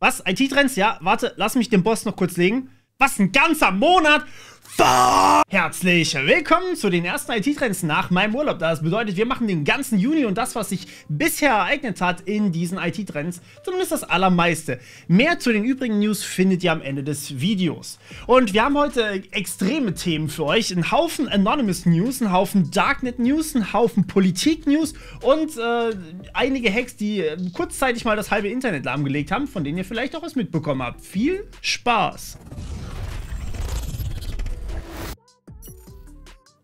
Was? IT-Trends? Ja, warte, lass mich den Boss noch kurz legen. Was, ein ganzer Monat? Herzlich willkommen zu den ersten IT-Trends nach meinem Urlaub. Das bedeutet, wir machen den ganzen Juni und das, was sich bisher ereignet hat in diesen IT-Trends, zumindest das allermeiste. Mehr zu den übrigen News findet ihr am Ende des Videos. Und wir haben heute extreme Themen für euch. Einen Haufen Anonymous News, einen Haufen Darknet News, einen Haufen Politik News und äh, einige Hacks, die äh, kurzzeitig mal das halbe Internet lahmgelegt haben, von denen ihr vielleicht auch was mitbekommen habt. Viel Spaß!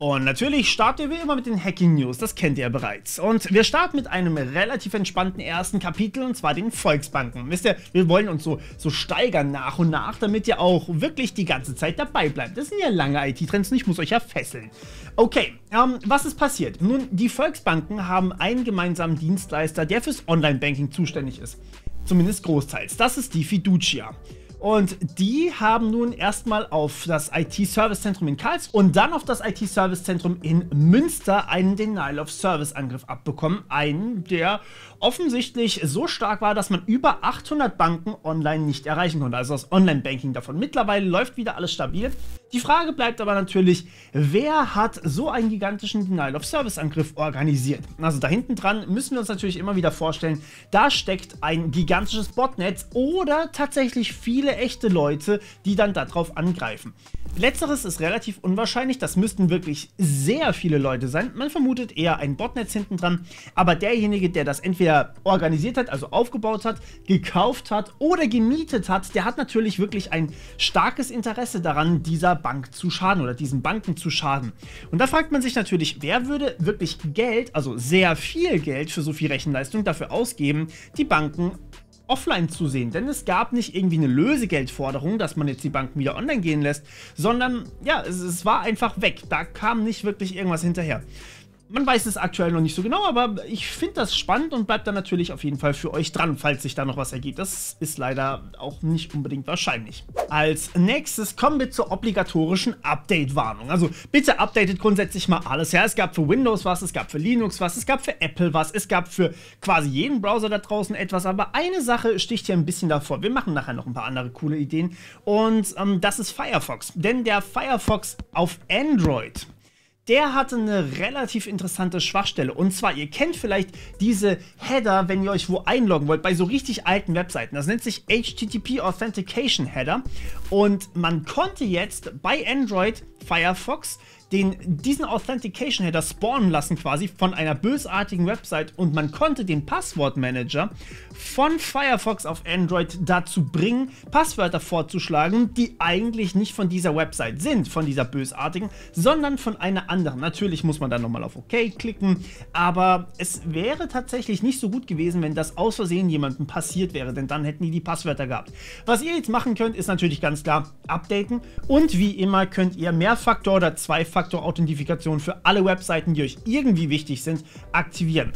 Und natürlich starten wir immer mit den Hacking News, das kennt ihr ja bereits. Und wir starten mit einem relativ entspannten ersten Kapitel, und zwar den Volksbanken. Wisst ihr, wir wollen uns so, so steigern nach und nach, damit ihr auch wirklich die ganze Zeit dabei bleibt. Das sind ja lange IT-Trends und ich muss euch ja fesseln. Okay, ähm, was ist passiert? Nun, die Volksbanken haben einen gemeinsamen Dienstleister, der fürs Online-Banking zuständig ist. Zumindest großteils. Das ist die Fiducia. Und die haben nun erstmal auf das IT-Service-Zentrum in Karlsruhe und dann auf das IT-Service-Zentrum in Münster einen Denial-of-Service-Angriff abbekommen. Einen, der offensichtlich so stark war, dass man über 800 Banken online nicht erreichen konnte. Also das Online-Banking davon. Mittlerweile läuft wieder alles stabil. Die Frage bleibt aber natürlich, wer hat so einen gigantischen Denial-of-Service-Angriff organisiert? Also da hinten dran müssen wir uns natürlich immer wieder vorstellen, da steckt ein gigantisches Botnetz oder tatsächlich viele echte Leute, die dann darauf angreifen. Letzteres ist relativ unwahrscheinlich, das müssten wirklich sehr viele Leute sein. Man vermutet eher ein Botnetz hinten dran, aber derjenige, der das entweder er organisiert hat, also aufgebaut hat, gekauft hat oder gemietet hat, der hat natürlich wirklich ein starkes Interesse daran, dieser Bank zu schaden oder diesen Banken zu schaden. Und da fragt man sich natürlich, wer würde wirklich Geld, also sehr viel Geld für so viel Rechenleistung dafür ausgeben, die Banken offline zu sehen, denn es gab nicht irgendwie eine Lösegeldforderung, dass man jetzt die Banken wieder online gehen lässt, sondern ja, es, es war einfach weg. Da kam nicht wirklich irgendwas hinterher. Man weiß es aktuell noch nicht so genau, aber ich finde das spannend und bleibt da natürlich auf jeden Fall für euch dran, falls sich da noch was ergibt. Das ist leider auch nicht unbedingt wahrscheinlich. Als nächstes kommen wir zur obligatorischen Update-Warnung. Also bitte updatet grundsätzlich mal alles. Ja, es gab für Windows was, es gab für Linux was, es gab für Apple was, es gab für quasi jeden Browser da draußen etwas. Aber eine Sache sticht hier ein bisschen davor. Wir machen nachher noch ein paar andere coole Ideen. Und ähm, das ist Firefox. Denn der Firefox auf Android der hatte eine relativ interessante Schwachstelle. Und zwar, ihr kennt vielleicht diese Header, wenn ihr euch wo einloggen wollt, bei so richtig alten Webseiten. Das nennt sich HTTP Authentication Header. Und man konnte jetzt bei Android Firefox den, diesen Authentication Header spawnen lassen quasi von einer bösartigen Website und man konnte den Passwortmanager von Firefox auf Android dazu bringen, Passwörter vorzuschlagen, die eigentlich nicht von dieser Website sind, von dieser bösartigen, sondern von einer anderen. Natürlich muss man dann nochmal auf OK klicken, aber es wäre tatsächlich nicht so gut gewesen, wenn das aus Versehen jemandem passiert wäre, denn dann hätten die die Passwörter gehabt. Was ihr jetzt machen könnt, ist natürlich ganz klar updaten und wie immer könnt ihr mehr Faktor oder Zweifaktor Zwei-Faktor-Authentifikation für alle Webseiten, die euch irgendwie wichtig sind, aktivieren.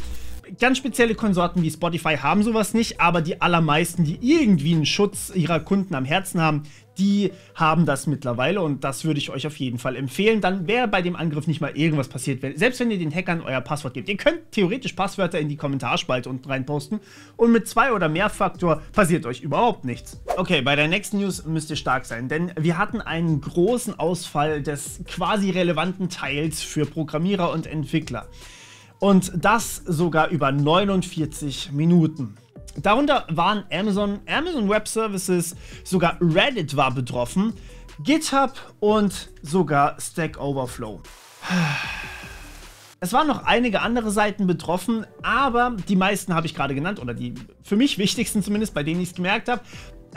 Ganz spezielle Konsorten wie Spotify haben sowas nicht, aber die allermeisten, die irgendwie einen Schutz ihrer Kunden am Herzen haben, die haben das mittlerweile und das würde ich euch auf jeden Fall empfehlen. Dann wäre bei dem Angriff nicht mal irgendwas passiert, wenn, selbst wenn ihr den Hackern euer Passwort gebt. Ihr könnt theoretisch Passwörter in die Kommentarspalte unten reinposten und mit zwei oder mehr Faktor passiert euch überhaupt nichts. Okay, bei der nächsten News müsst ihr stark sein, denn wir hatten einen großen Ausfall des quasi relevanten Teils für Programmierer und Entwickler. Und das sogar über 49 Minuten. Darunter waren Amazon, Amazon Web Services, sogar Reddit war betroffen, GitHub und sogar Stack Overflow. Es waren noch einige andere Seiten betroffen, aber die meisten habe ich gerade genannt oder die für mich wichtigsten zumindest, bei denen ich es gemerkt habe.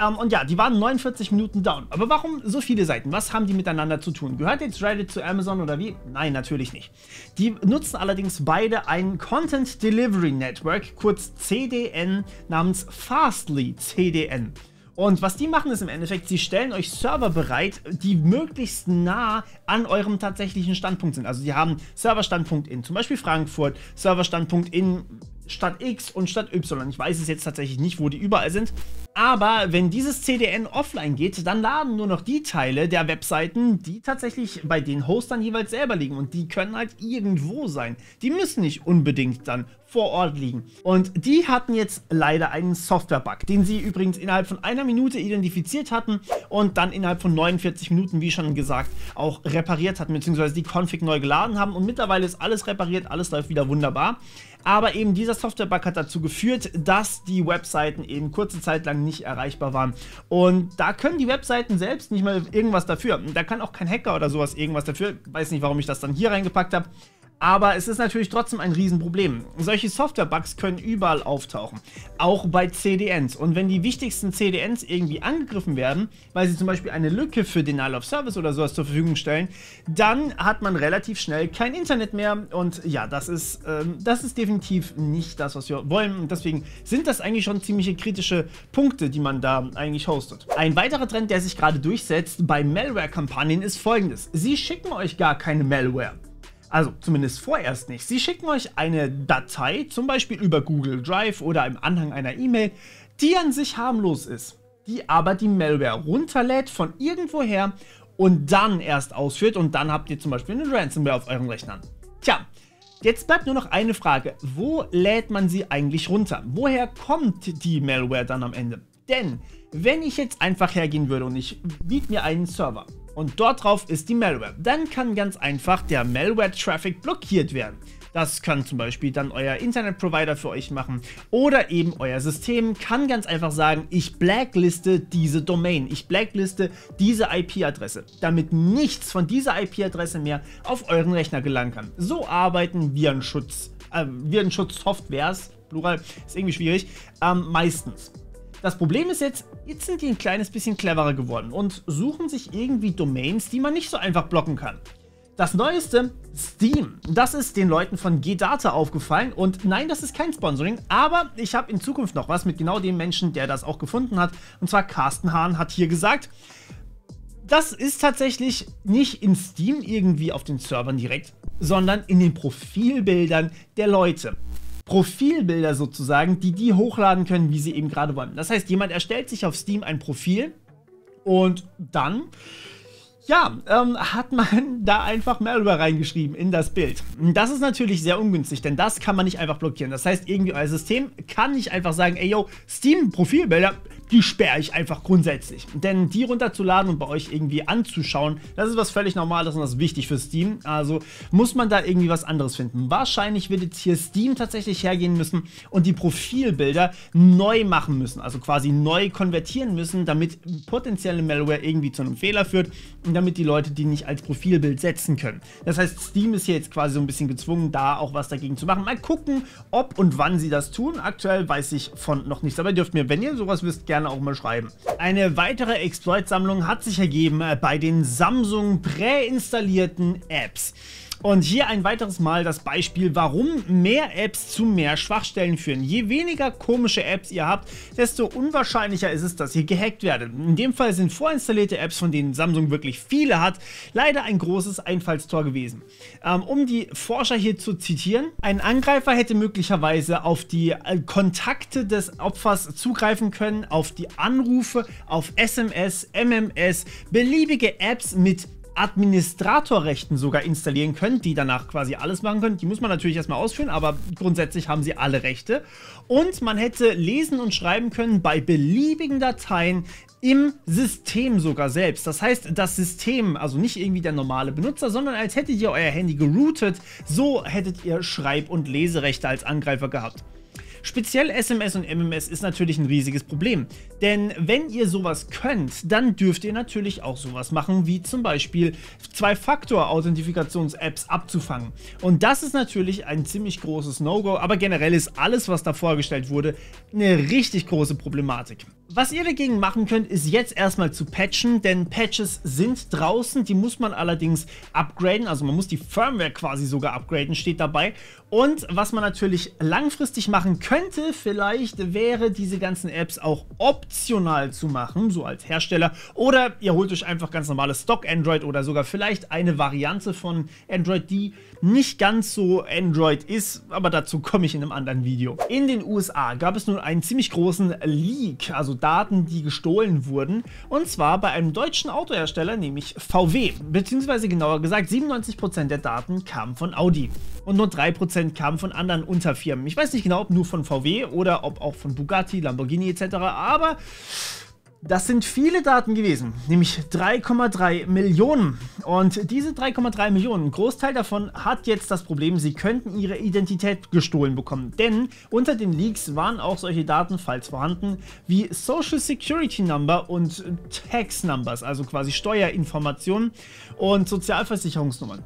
Ähm, und ja, die waren 49 Minuten down. Aber warum so viele Seiten? Was haben die miteinander zu tun? Gehört jetzt Reddit zu Amazon oder wie? Nein, natürlich nicht. Die nutzen allerdings beide ein Content Delivery Network, kurz CDN, namens Fastly CDN. Und was die machen, ist im Endeffekt, sie stellen euch Server bereit, die möglichst nah an eurem tatsächlichen Standpunkt sind. Also sie haben Serverstandpunkt in zum Beispiel Frankfurt, Serverstandpunkt in statt X und statt Y. Ich weiß es jetzt tatsächlich nicht, wo die überall sind. Aber wenn dieses CDN offline geht, dann laden nur noch die Teile der Webseiten, die tatsächlich bei den Hostern jeweils selber liegen. Und die können halt irgendwo sein. Die müssen nicht unbedingt dann vor Ort liegen. Und die hatten jetzt leider einen Software-Bug, den sie übrigens innerhalb von einer Minute identifiziert hatten und dann innerhalb von 49 Minuten, wie schon gesagt, auch repariert hatten, beziehungsweise die Config neu geladen haben. Und mittlerweile ist alles repariert, alles läuft wieder wunderbar. Aber eben dieser Software-Bug hat dazu geführt, dass die Webseiten eben kurze Zeit lang nicht erreichbar waren. Und da können die Webseiten selbst nicht mal irgendwas dafür. Da kann auch kein Hacker oder sowas irgendwas dafür. Weiß nicht, warum ich das dann hier reingepackt habe. Aber es ist natürlich trotzdem ein Riesenproblem. Solche Software-Bugs können überall auftauchen. Auch bei CDNs. Und wenn die wichtigsten CDNs irgendwie angegriffen werden, weil sie zum Beispiel eine Lücke für Denial of Service oder sowas zur Verfügung stellen, dann hat man relativ schnell kein Internet mehr. Und ja, das ist, ähm, das ist definitiv nicht das, was wir wollen. Und deswegen sind das eigentlich schon ziemliche kritische Punkte, die man da eigentlich hostet. Ein weiterer Trend, der sich gerade durchsetzt bei Malware-Kampagnen, ist folgendes. Sie schicken euch gar keine Malware. Also zumindest vorerst nicht. Sie schicken euch eine Datei, zum Beispiel über Google Drive oder im Anhang einer E-Mail, die an sich harmlos ist, die aber die Malware runterlädt von irgendwoher und dann erst ausführt und dann habt ihr zum Beispiel eine Ransomware auf euren Rechnern. Tja, Jetzt bleibt nur noch eine Frage. Wo lädt man sie eigentlich runter? Woher kommt die Malware dann am Ende? Denn wenn ich jetzt einfach hergehen würde und ich biete mir einen Server und dort drauf ist die Malware. Dann kann ganz einfach der Malware-Traffic blockiert werden. Das kann zum Beispiel dann euer Internetprovider für euch machen oder eben euer System kann ganz einfach sagen, ich blackliste diese Domain, ich blackliste diese IP-Adresse, damit nichts von dieser IP-Adresse mehr auf euren Rechner gelangen kann. So arbeiten Virenschutz, äh, Virenschutz-Softwares, Plural, ist irgendwie schwierig, ähm, meistens. Das Problem ist jetzt, jetzt sind die ein kleines bisschen cleverer geworden und suchen sich irgendwie Domains, die man nicht so einfach blocken kann. Das neueste, Steam, das ist den Leuten von G-Data aufgefallen und nein, das ist kein Sponsoring, aber ich habe in Zukunft noch was mit genau dem Menschen, der das auch gefunden hat. Und zwar Carsten Hahn hat hier gesagt, das ist tatsächlich nicht in Steam irgendwie auf den Servern direkt, sondern in den Profilbildern der Leute. Profilbilder sozusagen, die die hochladen können, wie sie eben gerade wollen. Das heißt, jemand erstellt sich auf Steam ein Profil und dann ja, ähm, hat man da einfach Malware reingeschrieben in das Bild. Das ist natürlich sehr ungünstig, denn das kann man nicht einfach blockieren. Das heißt, irgendwie euer System kann nicht einfach sagen, ey yo, Steam-Profilbilder, die sperre ich einfach grundsätzlich. Denn die runterzuladen und bei euch irgendwie anzuschauen, das ist was völlig Normales und das ist wichtig für Steam. Also muss man da irgendwie was anderes finden. Wahrscheinlich wird jetzt hier Steam tatsächlich hergehen müssen und die Profilbilder neu machen müssen. Also quasi neu konvertieren müssen, damit potenzielle Malware irgendwie zu einem Fehler führt und damit die Leute die nicht als Profilbild setzen können. Das heißt, Steam ist hier jetzt quasi so ein bisschen gezwungen, da auch was dagegen zu machen. Mal gucken, ob und wann sie das tun. Aktuell weiß ich von noch nichts, aber ihr dürft mir, wenn ihr sowas wisst, gerne gerne auch mal schreiben. Eine weitere Exploit-Sammlung hat sich ergeben äh, bei den Samsung präinstallierten Apps. Und hier ein weiteres Mal das Beispiel, warum mehr Apps zu mehr Schwachstellen führen. Je weniger komische Apps ihr habt, desto unwahrscheinlicher ist es, dass ihr gehackt werdet. In dem Fall sind vorinstallierte Apps, von denen Samsung wirklich viele hat, leider ein großes Einfallstor gewesen. Ähm, um die Forscher hier zu zitieren, ein Angreifer hätte möglicherweise auf die äh, Kontakte des Opfers zugreifen können, auf die Anrufe, auf SMS, MMS, beliebige Apps mit Administratorrechten sogar installieren könnt, die danach quasi alles machen können. Die muss man natürlich erstmal ausführen, aber grundsätzlich haben sie alle Rechte. Und man hätte lesen und schreiben können bei beliebigen Dateien im System sogar selbst. Das heißt, das System, also nicht irgendwie der normale Benutzer, sondern als hättet ihr euer Handy geroutet, so hättet ihr Schreib- und Leserechte als Angreifer gehabt. Speziell SMS und MMS ist natürlich ein riesiges Problem. Denn wenn ihr sowas könnt, dann dürft ihr natürlich auch sowas machen, wie zum Beispiel Zwei-Faktor-Authentifikations-Apps abzufangen. Und das ist natürlich ein ziemlich großes No-Go, aber generell ist alles, was da vorgestellt wurde, eine richtig große Problematik. Was ihr dagegen machen könnt, ist jetzt erstmal zu patchen, denn Patches sind draußen, die muss man allerdings upgraden, also man muss die Firmware quasi sogar upgraden, steht dabei. Und was man natürlich langfristig machen könnte, vielleicht wäre diese ganzen Apps auch optimal optional zu machen, so als Hersteller. Oder ihr holt euch einfach ganz normales Stock Android oder sogar vielleicht eine Variante von Android, die nicht ganz so Android ist, aber dazu komme ich in einem anderen Video. In den USA gab es nun einen ziemlich großen Leak, also Daten, die gestohlen wurden, und zwar bei einem deutschen Autohersteller, nämlich VW, beziehungsweise genauer gesagt 97% der Daten kamen von Audi und nur 3% kamen von anderen Unterfirmen. Ich weiß nicht genau, ob nur von VW oder ob auch von Bugatti, Lamborghini etc., aber das sind viele Daten gewesen, nämlich 3,3 Millionen. Und diese 3,3 Millionen, ein Großteil davon hat jetzt das Problem, sie könnten ihre Identität gestohlen bekommen. Denn unter den Leaks waren auch solche Daten, falls vorhanden, wie Social Security Number und Tax Numbers, also quasi Steuerinformationen und Sozialversicherungsnummern.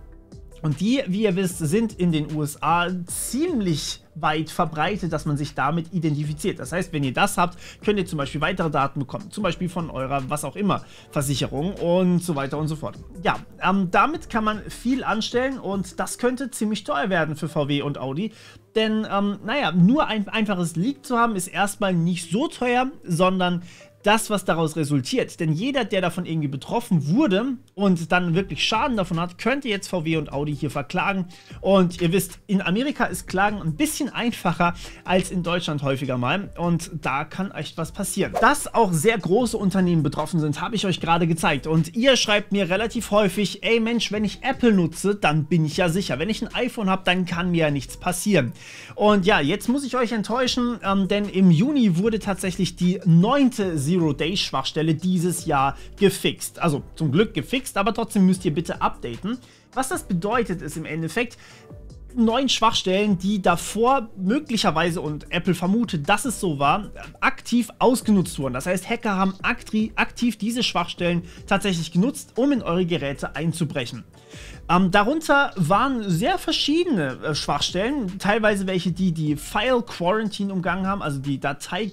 Und die, wie ihr wisst, sind in den USA ziemlich weit verbreitet, dass man sich damit identifiziert. Das heißt, wenn ihr das habt, könnt ihr zum Beispiel weitere Daten bekommen. Zum Beispiel von eurer, was auch immer, Versicherung und so weiter und so fort. Ja, ähm, damit kann man viel anstellen und das könnte ziemlich teuer werden für VW und Audi. Denn, ähm, naja, nur ein einfaches Leak zu haben, ist erstmal nicht so teuer, sondern das, was daraus resultiert. Denn jeder, der davon irgendwie betroffen wurde und dann wirklich Schaden davon hat, könnte jetzt VW und Audi hier verklagen. Und ihr wisst, in Amerika ist Klagen ein bisschen einfacher als in Deutschland häufiger mal. Und da kann echt was passieren. Dass auch sehr große Unternehmen betroffen sind, habe ich euch gerade gezeigt. Und ihr schreibt mir relativ häufig, ey Mensch, wenn ich Apple nutze, dann bin ich ja sicher. Wenn ich ein iPhone habe, dann kann mir ja nichts passieren. Und ja, jetzt muss ich euch enttäuschen, ähm, denn im Juni wurde tatsächlich die neunte Serie Zero-Day-Schwachstelle dieses Jahr gefixt. Also zum Glück gefixt, aber trotzdem müsst ihr bitte updaten. Was das bedeutet, ist im Endeffekt, neuen Schwachstellen, die davor möglicherweise, und Apple vermutet, dass es so war, aktiv ausgenutzt wurden. Das heißt, Hacker haben aktiv diese Schwachstellen tatsächlich genutzt, um in eure Geräte einzubrechen. Ähm, darunter waren sehr verschiedene äh, Schwachstellen, teilweise welche, die die File Quarantine umgangen haben, also die datei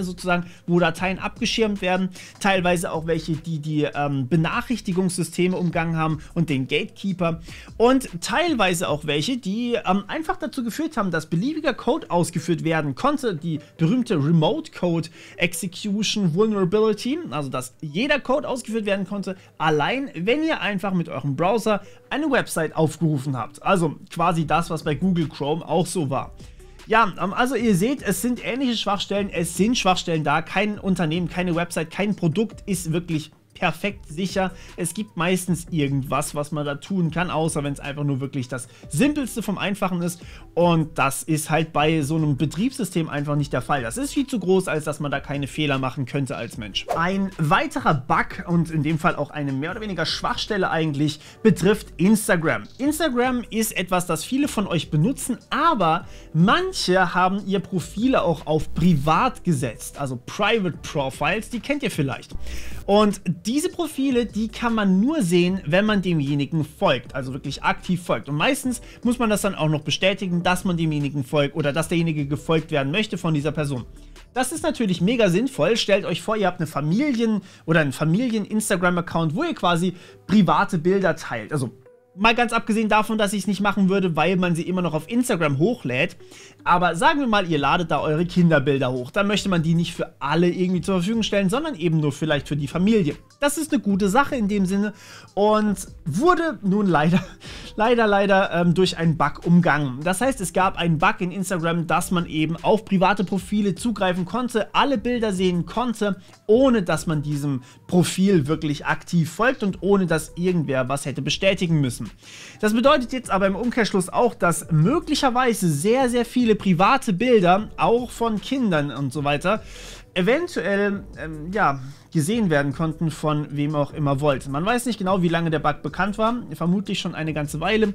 sozusagen, wo Dateien abgeschirmt werden, teilweise auch welche, die die ähm, Benachrichtigungssysteme umgangen haben und den Gatekeeper und teilweise auch welche, die ähm, einfach dazu geführt haben, dass beliebiger Code ausgeführt werden konnte, die berühmte Remote Code Execution Vulnerability, also dass jeder Code ausgeführt werden konnte, allein wenn ihr einfach mit eurem Browser eine Website aufgerufen habt. Also quasi das, was bei Google Chrome auch so war. Ja, ähm, also ihr seht, es sind ähnliche Schwachstellen, es sind Schwachstellen da, kein Unternehmen, keine Website, kein Produkt ist wirklich perfekt sicher. Es gibt meistens irgendwas, was man da tun kann, außer wenn es einfach nur wirklich das Simpelste vom Einfachen ist. Und das ist halt bei so einem Betriebssystem einfach nicht der Fall. Das ist viel zu groß, als dass man da keine Fehler machen könnte als Mensch. Ein weiterer Bug und in dem Fall auch eine mehr oder weniger Schwachstelle eigentlich betrifft Instagram. Instagram ist etwas, das viele von euch benutzen, aber manche haben ihr Profile auch auf privat gesetzt, also Private Profiles, die kennt ihr vielleicht. Und die diese Profile, die kann man nur sehen, wenn man demjenigen folgt, also wirklich aktiv folgt. Und meistens muss man das dann auch noch bestätigen, dass man demjenigen folgt oder dass derjenige gefolgt werden möchte von dieser Person. Das ist natürlich mega sinnvoll. Stellt euch vor, ihr habt eine Familien- oder einen Familien-Instagram-Account, wo ihr quasi private Bilder teilt. Also mal ganz abgesehen davon, dass ich es nicht machen würde, weil man sie immer noch auf Instagram hochlädt. Aber sagen wir mal, ihr ladet da eure Kinderbilder hoch. Dann möchte man die nicht für alle irgendwie zur Verfügung stellen, sondern eben nur vielleicht für die Familie das ist eine gute Sache in dem Sinne und wurde nun leider, leider, leider ähm, durch einen Bug umgangen. Das heißt, es gab einen Bug in Instagram, dass man eben auf private Profile zugreifen konnte, alle Bilder sehen konnte, ohne dass man diesem Profil wirklich aktiv folgt und ohne dass irgendwer was hätte bestätigen müssen. Das bedeutet jetzt aber im Umkehrschluss auch, dass möglicherweise sehr, sehr viele private Bilder, auch von Kindern und so weiter, eventuell ähm, ja, gesehen werden konnten von wem auch immer wollte. Man weiß nicht genau, wie lange der Bug bekannt war, vermutlich schon eine ganze Weile.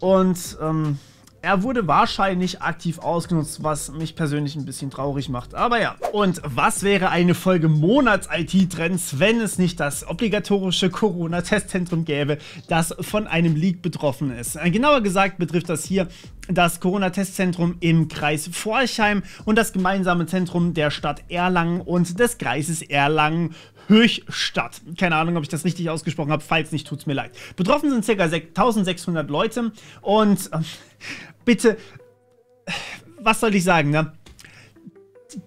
Und ähm, er wurde wahrscheinlich aktiv ausgenutzt, was mich persönlich ein bisschen traurig macht. Aber ja. Und was wäre eine Folge Monats-IT-Trends, wenn es nicht das obligatorische Corona-Testzentrum gäbe, das von einem Leak betroffen ist? Äh, genauer gesagt betrifft das hier das Corona-Testzentrum im Kreis Forchheim und das gemeinsame Zentrum der Stadt Erlangen und des Kreises Erlangen. Höchstadt. Keine Ahnung, ob ich das richtig ausgesprochen habe. Falls nicht, tut es mir leid. Betroffen sind ca. 1600 Leute und äh, bitte, was soll ich sagen, ne?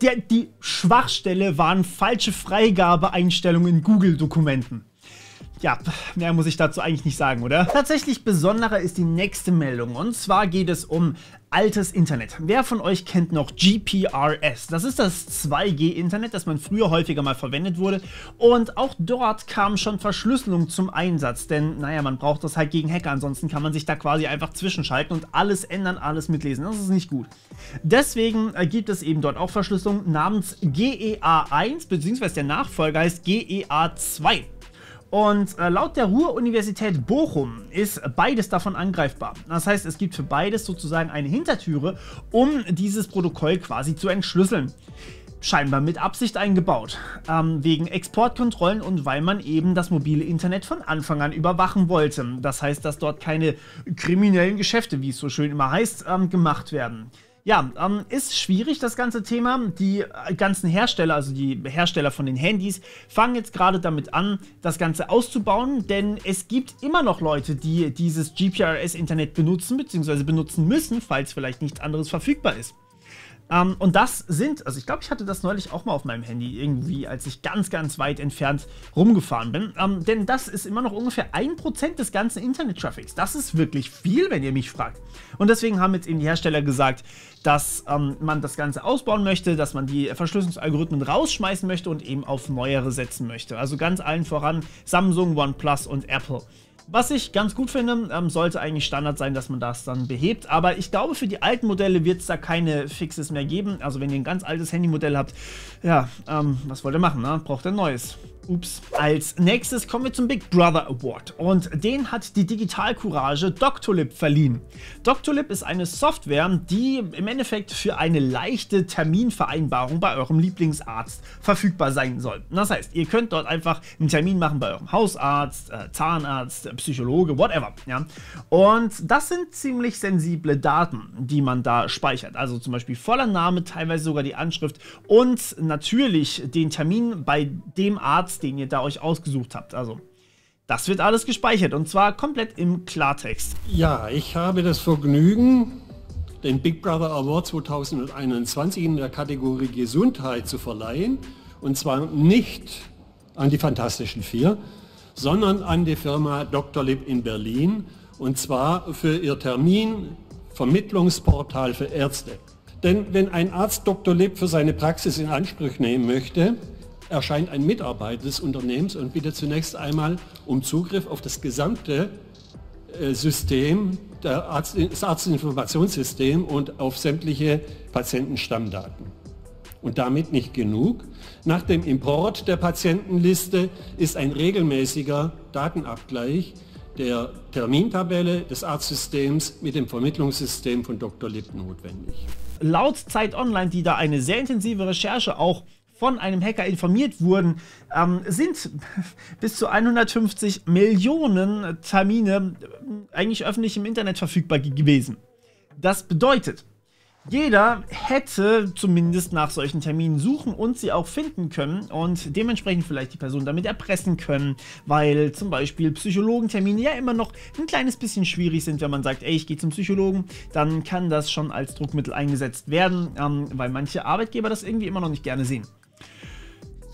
Der, die Schwachstelle waren falsche Freigabeeinstellungen in Google-Dokumenten. Ja, mehr muss ich dazu eigentlich nicht sagen, oder? Tatsächlich besonderer ist die nächste Meldung. Und zwar geht es um altes Internet. Wer von euch kennt noch GPRS? Das ist das 2G-Internet, das man früher häufiger mal verwendet wurde. Und auch dort kam schon Verschlüsselung zum Einsatz. Denn, naja, man braucht das halt gegen Hacker. Ansonsten kann man sich da quasi einfach zwischenschalten und alles ändern, alles mitlesen. Das ist nicht gut. Deswegen äh, gibt es eben dort auch Verschlüsselung namens GEA1, beziehungsweise der Nachfolger heißt GEA2. Und äh, laut der Ruhr-Universität Bochum ist beides davon angreifbar. Das heißt, es gibt für beides sozusagen eine Hintertüre, um dieses Protokoll quasi zu entschlüsseln scheinbar mit Absicht eingebaut. Ähm, wegen Exportkontrollen und weil man eben das mobile Internet von Anfang an überwachen wollte. Das heißt, dass dort keine kriminellen Geschäfte, wie es so schön immer heißt, ähm, gemacht werden. Ja, ähm, ist schwierig, das ganze Thema. Die äh, ganzen Hersteller, also die Hersteller von den Handys, fangen jetzt gerade damit an, das Ganze auszubauen, denn es gibt immer noch Leute, die dieses GPRS-Internet benutzen bzw. benutzen müssen, falls vielleicht nichts anderes verfügbar ist. Ähm, und das sind, also ich glaube, ich hatte das neulich auch mal auf meinem Handy irgendwie, als ich ganz, ganz weit entfernt rumgefahren bin. Ähm, denn das ist immer noch ungefähr 1% des ganzen Internet-Traffics. Das ist wirklich viel, wenn ihr mich fragt. Und deswegen haben jetzt eben die Hersteller gesagt, dass ähm, man das Ganze ausbauen möchte, dass man die Verschlüsselungsalgorithmen rausschmeißen möchte und eben auf neuere setzen möchte. Also ganz allen voran Samsung, OnePlus und Apple. Was ich ganz gut finde, ähm, sollte eigentlich Standard sein, dass man das dann behebt. Aber ich glaube, für die alten Modelle wird es da keine Fixes mehr geben. Also wenn ihr ein ganz altes Handymodell habt, ja, ähm, was wollt ihr machen? Ne? Braucht ihr ein neues. Ups. Als nächstes kommen wir zum Big Brother Award und den hat die Digitalcourage Doctolib verliehen. Doctolib ist eine Software, die im Endeffekt für eine leichte Terminvereinbarung bei eurem Lieblingsarzt verfügbar sein soll. Das heißt, ihr könnt dort einfach einen Termin machen bei eurem Hausarzt, äh, Zahnarzt, äh, Psychologe, whatever. Ja? Und das sind ziemlich sensible Daten, die man da speichert. Also zum Beispiel voller Name, teilweise sogar die Anschrift und natürlich den Termin bei dem Arzt, den ihr da euch ausgesucht habt. Also, das wird alles gespeichert und zwar komplett im Klartext. Ja, ich habe das Vergnügen, den Big Brother Award 2021 in der Kategorie Gesundheit zu verleihen. Und zwar nicht an die Fantastischen Vier, sondern an die Firma Dr. Lib in Berlin. Und zwar für ihr Termin Vermittlungsportal für Ärzte. Denn wenn ein Arzt Dr. Lipp für seine Praxis in Anspruch nehmen möchte, erscheint ein Mitarbeiter des Unternehmens und bittet zunächst einmal um Zugriff auf das gesamte äh, System, Arzt, das Arztinformationssystem und auf sämtliche Patientenstammdaten. Und damit nicht genug. Nach dem Import der Patientenliste ist ein regelmäßiger Datenabgleich der Termintabelle des Arztsystems mit dem Vermittlungssystem von Dr. Lipp notwendig. Laut Zeit Online, die da eine sehr intensive Recherche auch von einem Hacker informiert wurden, ähm, sind bis zu 150 Millionen Termine äh, eigentlich öffentlich im Internet verfügbar gewesen. Das bedeutet, jeder hätte zumindest nach solchen Terminen suchen und sie auch finden können und dementsprechend vielleicht die Person damit erpressen können, weil zum Beispiel Psychologentermine ja immer noch ein kleines bisschen schwierig sind, wenn man sagt, ey, ich gehe zum Psychologen, dann kann das schon als Druckmittel eingesetzt werden, ähm, weil manche Arbeitgeber das irgendwie immer noch nicht gerne sehen.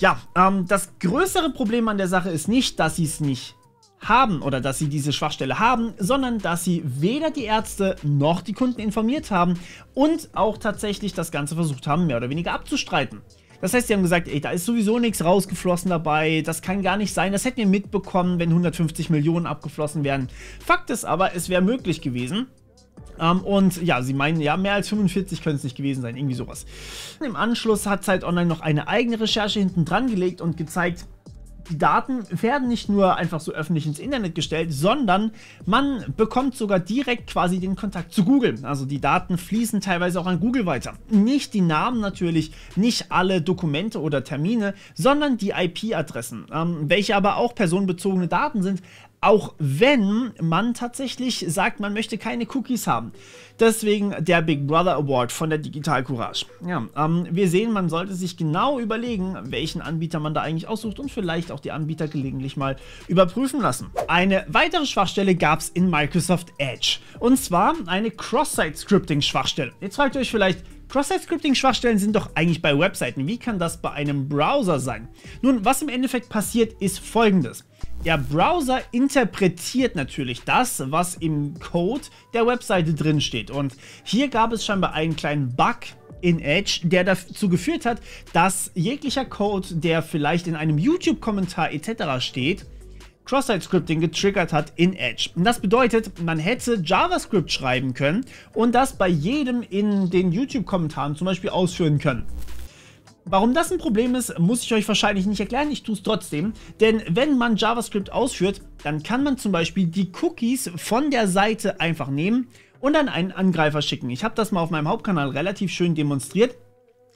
Ja, ähm, das größere Problem an der Sache ist nicht, dass sie es nicht haben oder dass sie diese Schwachstelle haben, sondern dass sie weder die Ärzte noch die Kunden informiert haben und auch tatsächlich das Ganze versucht haben, mehr oder weniger abzustreiten. Das heißt, sie haben gesagt, ey, da ist sowieso nichts rausgeflossen dabei, das kann gar nicht sein, das hätten wir mitbekommen, wenn 150 Millionen abgeflossen wären. Fakt ist aber, es wäre möglich gewesen. Um, ähm, und ja, sie meinen, ja, mehr als 45 können es nicht gewesen sein, irgendwie sowas. Im Anschluss hat Zeit Online noch eine eigene Recherche hinten dran gelegt und gezeigt, die Daten werden nicht nur einfach so öffentlich ins Internet gestellt, sondern man bekommt sogar direkt quasi den Kontakt zu Google. Also die Daten fließen teilweise auch an Google weiter. Nicht die Namen natürlich, nicht alle Dokumente oder Termine, sondern die IP-Adressen, ähm, welche aber auch personenbezogene Daten sind, auch wenn man tatsächlich sagt, man möchte keine Cookies haben. Deswegen der Big Brother Award von der Digital Courage. Ja, ähm, wir sehen, man sollte sich genau überlegen, welchen Anbieter man da eigentlich aussucht und vielleicht auch die Anbieter gelegentlich mal überprüfen lassen. Eine weitere Schwachstelle gab es in Microsoft Edge. Und zwar eine Cross-Site-Scripting-Schwachstelle. Jetzt fragt ihr euch vielleicht, Cross-Site-Scripting-Schwachstellen sind doch eigentlich bei Webseiten. Wie kann das bei einem Browser sein? Nun, was im Endeffekt passiert, ist folgendes. Der Browser interpretiert natürlich das, was im Code der Webseite drin steht. Und hier gab es scheinbar einen kleinen Bug in Edge, der dazu geführt hat, dass jeglicher Code, der vielleicht in einem YouTube-Kommentar etc. steht, Cross-Site-Scripting getriggert hat in Edge. Und das bedeutet, man hätte JavaScript schreiben können und das bei jedem in den YouTube-Kommentaren zum Beispiel ausführen können. Warum das ein Problem ist, muss ich euch wahrscheinlich nicht erklären, ich tue es trotzdem. Denn wenn man JavaScript ausführt, dann kann man zum Beispiel die Cookies von der Seite einfach nehmen und an einen Angreifer schicken. Ich habe das mal auf meinem Hauptkanal relativ schön demonstriert.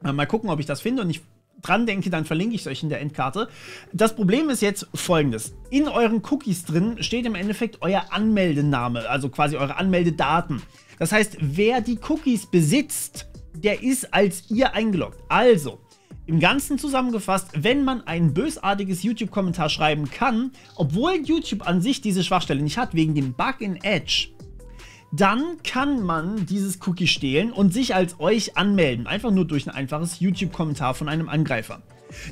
Äh, mal gucken, ob ich das finde und ich dran denke, dann verlinke ich es euch in der Endkarte. Das Problem ist jetzt folgendes. In euren Cookies drin steht im Endeffekt euer Anmeldename, also quasi eure Anmeldedaten. Das heißt, wer die Cookies besitzt, der ist als ihr eingeloggt. Also, im Ganzen zusammengefasst, wenn man ein bösartiges YouTube-Kommentar schreiben kann, obwohl YouTube an sich diese Schwachstelle nicht hat, wegen dem Bug in Edge, dann kann man dieses Cookie stehlen und sich als euch anmelden, einfach nur durch ein einfaches YouTube-Kommentar von einem Angreifer.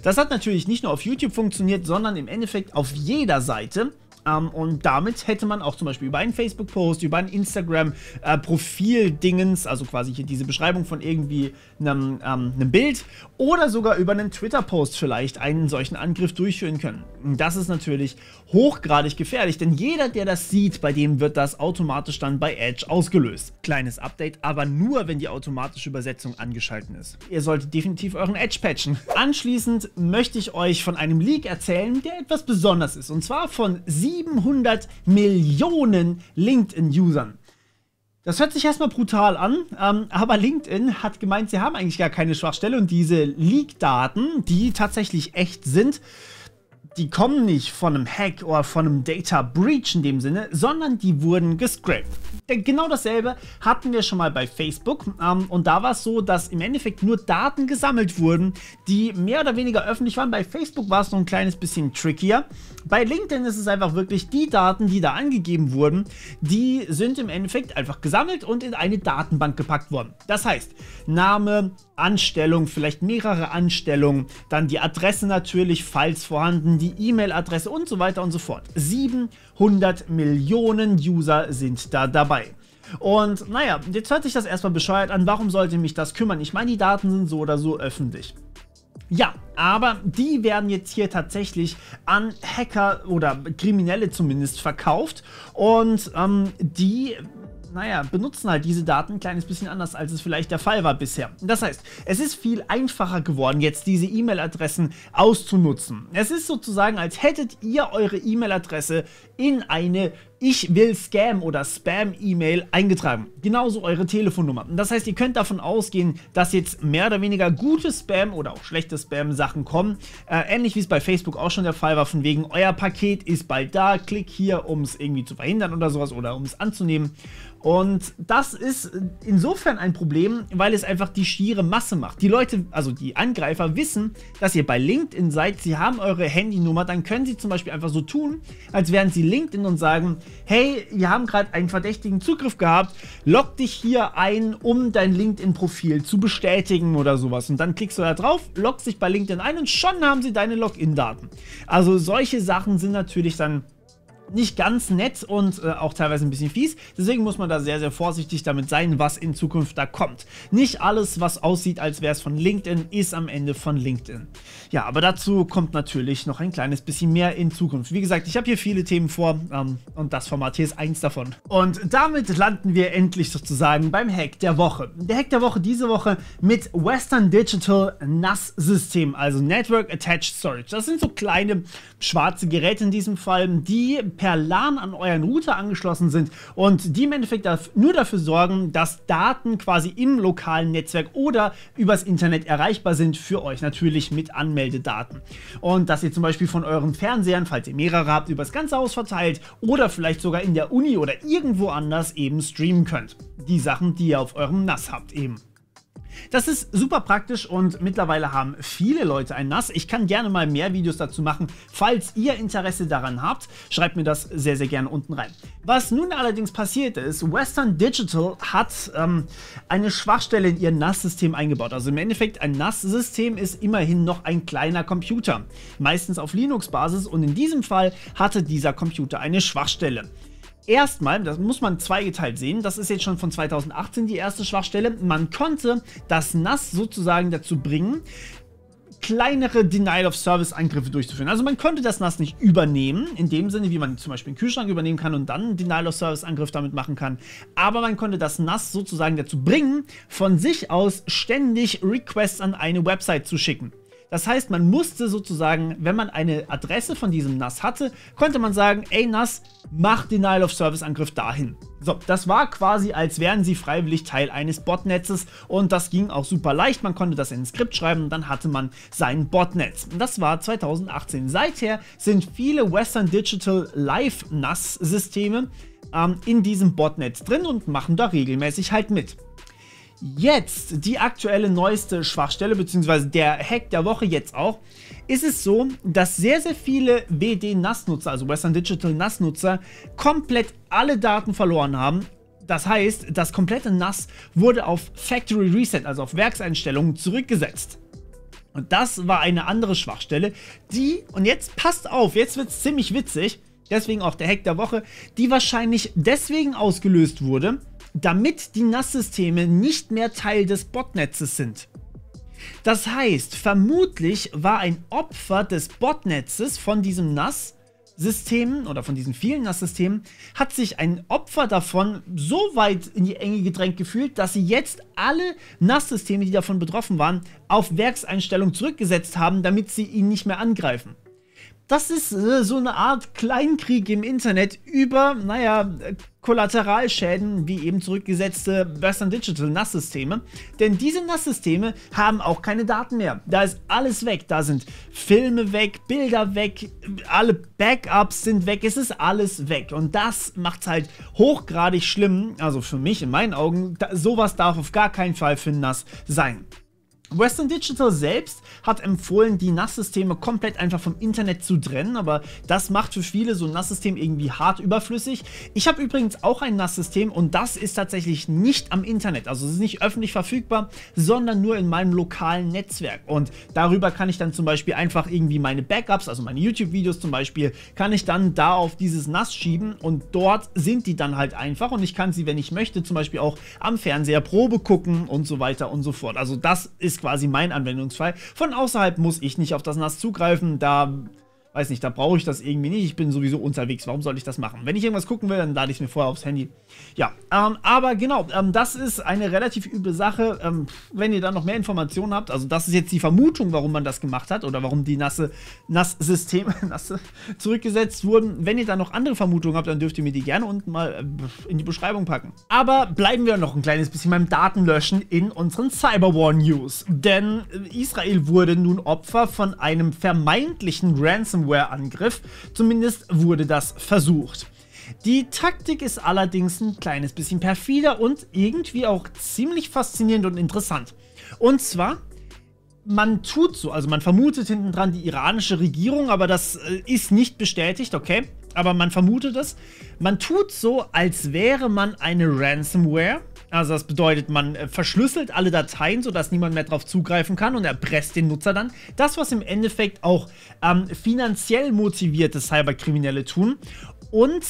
Das hat natürlich nicht nur auf YouTube funktioniert, sondern im Endeffekt auf jeder Seite. Ähm, und damit hätte man auch zum Beispiel über einen Facebook-Post, über ein Instagram-Profil-Dingens, äh, also quasi hier diese Beschreibung von irgendwie einem, ähm, einem Bild oder sogar über einen Twitter-Post vielleicht einen solchen Angriff durchführen können. Das ist natürlich hochgradig gefährlich, denn jeder, der das sieht, bei dem wird das automatisch dann bei Edge ausgelöst. Kleines Update, aber nur, wenn die automatische Übersetzung angeschalten ist. Ihr solltet definitiv euren Edge patchen. Anschließend möchte ich euch von einem Leak erzählen, der etwas besonders ist, und zwar von 700 Millionen LinkedIn-Usern. Das hört sich erstmal brutal an, ähm, aber LinkedIn hat gemeint, sie haben eigentlich gar keine Schwachstelle und diese Leak-Daten, die tatsächlich echt sind, die kommen nicht von einem Hack oder von einem Data Breach in dem Sinne, sondern die wurden gescrapped. Genau dasselbe hatten wir schon mal bei Facebook ähm, und da war es so, dass im Endeffekt nur Daten gesammelt wurden, die mehr oder weniger öffentlich waren. Bei Facebook war es noch ein kleines bisschen trickier. Bei LinkedIn ist es einfach wirklich die Daten, die da angegeben wurden, die sind im Endeffekt einfach gesammelt und in eine Datenbank gepackt worden. Das heißt, Name, Anstellung, vielleicht mehrere Anstellungen, dann die Adresse natürlich, falls vorhanden, die E-Mail-Adresse und so weiter und so fort. 700 Millionen User sind da dabei. Und naja, jetzt hört sich das erstmal bescheuert an. Warum sollte mich das kümmern? Ich meine, die Daten sind so oder so öffentlich. Ja, aber die werden jetzt hier tatsächlich an Hacker oder Kriminelle zumindest verkauft und ähm, die naja, benutzen halt diese Daten ein kleines bisschen anders, als es vielleicht der Fall war bisher. Das heißt, es ist viel einfacher geworden, jetzt diese E-Mail-Adressen auszunutzen. Es ist sozusagen, als hättet ihr eure E-Mail-Adresse in eine ich will Scam oder Spam-E-Mail eingetragen. Genauso eure Telefonnummer. Das heißt, ihr könnt davon ausgehen, dass jetzt mehr oder weniger gute Spam oder auch schlechte Spam-Sachen kommen. Äh, ähnlich wie es bei Facebook auch schon der Fall war, von wegen, euer Paket ist bald da, klick hier, um es irgendwie zu verhindern oder sowas oder um es anzunehmen. Und das ist insofern ein Problem, weil es einfach die schiere Masse macht. Die Leute, also die Angreifer, wissen, dass ihr bei LinkedIn seid, sie haben eure Handynummer, dann können sie zum Beispiel einfach so tun, als wären sie LinkedIn und sagen, hey, wir haben gerade einen verdächtigen Zugriff gehabt, log dich hier ein, um dein LinkedIn-Profil zu bestätigen oder sowas. Und dann klickst du da drauf, loggst dich bei LinkedIn ein und schon haben sie deine Login-Daten. Also solche Sachen sind natürlich dann nicht ganz nett und äh, auch teilweise ein bisschen fies. Deswegen muss man da sehr, sehr vorsichtig damit sein, was in Zukunft da kommt. Nicht alles, was aussieht, als wäre es von LinkedIn, ist am Ende von LinkedIn. Ja, aber dazu kommt natürlich noch ein kleines bisschen mehr in Zukunft. Wie gesagt, ich habe hier viele Themen vor ähm, und das Format hier ist eins davon. Und damit landen wir endlich sozusagen beim Hack der Woche. Der Hack der Woche diese Woche mit Western Digital NAS System, also Network Attached Storage. Das sind so kleine schwarze Geräte in diesem Fall, die per per LAN an euren Router angeschlossen sind und die im Endeffekt nur dafür sorgen, dass Daten quasi im lokalen Netzwerk oder übers Internet erreichbar sind für euch natürlich mit Anmeldedaten. Und dass ihr zum Beispiel von euren Fernsehern, falls ihr mehrere habt, übers ganze Haus verteilt oder vielleicht sogar in der Uni oder irgendwo anders eben streamen könnt. Die Sachen, die ihr auf eurem NAS habt eben. Das ist super praktisch und mittlerweile haben viele Leute ein NAS. Ich kann gerne mal mehr Videos dazu machen. Falls ihr Interesse daran habt, schreibt mir das sehr, sehr gerne unten rein. Was nun allerdings passiert ist, Western Digital hat ähm, eine Schwachstelle in ihr NAS-System eingebaut. Also im Endeffekt, ein NAS-System ist immerhin noch ein kleiner Computer, meistens auf Linux-Basis und in diesem Fall hatte dieser Computer eine Schwachstelle erstmal, das muss man zweigeteilt sehen, das ist jetzt schon von 2018 die erste Schwachstelle, man konnte das NAS sozusagen dazu bringen, kleinere Denial-of-Service-Angriffe durchzuführen. Also man konnte das NAS nicht übernehmen, in dem Sinne, wie man zum Beispiel einen Kühlschrank übernehmen kann und dann einen Denial-of-Service-Angriff damit machen kann. Aber man konnte das NAS sozusagen dazu bringen, von sich aus ständig Requests an eine Website zu schicken. Das heißt, man musste sozusagen, wenn man eine Adresse von diesem NAS hatte, konnte man sagen, ey NAS, mach Denial of Service Angriff dahin. So, das war quasi, als wären sie freiwillig Teil eines Botnetzes und das ging auch super leicht. Man konnte das in ein Skript schreiben und dann hatte man sein Botnetz. Und das war 2018. Seither sind viele Western Digital Live NAS Systeme ähm, in diesem Botnetz drin und machen da regelmäßig halt mit jetzt die aktuelle neueste Schwachstelle, beziehungsweise der Hack der Woche jetzt auch, ist es so, dass sehr, sehr viele WD-NAS-Nutzer, also Western Digital NAS-Nutzer, komplett alle Daten verloren haben. Das heißt, das komplette NAS wurde auf Factory Reset, also auf Werkseinstellungen, zurückgesetzt. Und das war eine andere Schwachstelle, die, und jetzt passt auf, jetzt wird es ziemlich witzig, deswegen auch der Hack der Woche, die wahrscheinlich deswegen ausgelöst wurde, damit die NAS-Systeme nicht mehr Teil des Botnetzes sind. Das heißt, vermutlich war ein Opfer des Botnetzes von diesem NAS Systemen oder von diesen vielen NAS-Systemen hat sich ein Opfer davon so weit in die Enge gedrängt gefühlt, dass sie jetzt alle NAS-Systeme, die davon betroffen waren, auf Werkseinstellung zurückgesetzt haben, damit sie ihn nicht mehr angreifen. Das ist äh, so eine Art Kleinkrieg im Internet über, naja, äh, Kollateralschäden wie eben zurückgesetzte Western Digital NAS-Systeme. Denn diese NAS-Systeme haben auch keine Daten mehr. Da ist alles weg. Da sind Filme weg, Bilder weg, alle Backups sind weg. Es ist alles weg. Und das macht es halt hochgradig schlimm. Also für mich, in meinen Augen, da, sowas darf auf gar keinen Fall für NAS sein. Western Digital selbst hat empfohlen, die NAS-Systeme komplett einfach vom Internet zu trennen, aber das macht für viele so ein NAS-System irgendwie hart überflüssig. Ich habe übrigens auch ein NAS-System und das ist tatsächlich nicht am Internet, also es ist nicht öffentlich verfügbar, sondern nur in meinem lokalen Netzwerk und darüber kann ich dann zum Beispiel einfach irgendwie meine Backups, also meine YouTube-Videos zum Beispiel, kann ich dann da auf dieses NAS schieben und dort sind die dann halt einfach und ich kann sie, wenn ich möchte, zum Beispiel auch am Fernseher Probe gucken und so weiter und so fort. Also das ist quasi mein Anwendungsfall. Von außerhalb muss ich nicht auf das NAS zugreifen, da weiß nicht, da brauche ich das irgendwie nicht. Ich bin sowieso unterwegs. Warum soll ich das machen? Wenn ich irgendwas gucken will, dann lade ich es mir vorher aufs Handy. Ja, ähm, aber genau, ähm, das ist eine relativ üble Sache. Ähm, wenn ihr da noch mehr Informationen habt, also das ist jetzt die Vermutung, warum man das gemacht hat oder warum die nasse Nass-Systeme nasse, zurückgesetzt wurden. Wenn ihr da noch andere Vermutungen habt, dann dürft ihr mir die gerne unten mal äh, in die Beschreibung packen. Aber bleiben wir noch ein kleines bisschen beim Datenlöschen in unseren Cyberwar News. Denn äh, Israel wurde nun Opfer von einem vermeintlichen Ransom Ransomware-Angriff. Zumindest wurde das versucht. Die Taktik ist allerdings ein kleines bisschen perfider und irgendwie auch ziemlich faszinierend und interessant. Und zwar, man tut so, also man vermutet hinten dran die iranische Regierung, aber das äh, ist nicht bestätigt, okay? Aber man vermutet es. Man tut so, als wäre man eine Ransomware also das bedeutet, man äh, verschlüsselt alle Dateien, sodass niemand mehr darauf zugreifen kann und erpresst den Nutzer dann. Das, was im Endeffekt auch ähm, finanziell motivierte Cyberkriminelle tun. Und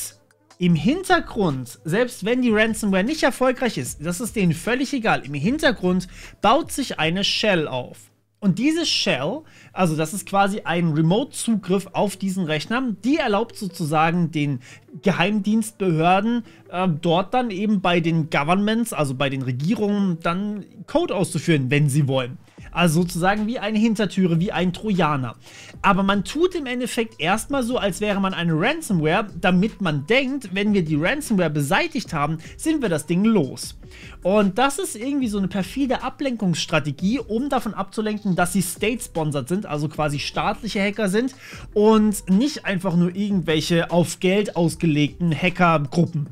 im Hintergrund, selbst wenn die Ransomware nicht erfolgreich ist, das ist denen völlig egal, im Hintergrund baut sich eine Shell auf. Und diese Shell, also das ist quasi ein Remote-Zugriff auf diesen Rechner, die erlaubt sozusagen den Geheimdienstbehörden äh, dort dann eben bei den Governments, also bei den Regierungen, dann Code auszuführen, wenn sie wollen. Also sozusagen wie eine Hintertüre, wie ein Trojaner. Aber man tut im Endeffekt erstmal so, als wäre man eine Ransomware, damit man denkt, wenn wir die Ransomware beseitigt haben, sind wir das Ding los. Und das ist irgendwie so eine perfide Ablenkungsstrategie, um davon abzulenken, dass sie state-sponsored sind, also quasi staatliche Hacker sind und nicht einfach nur irgendwelche auf Geld ausgelegten Hackergruppen.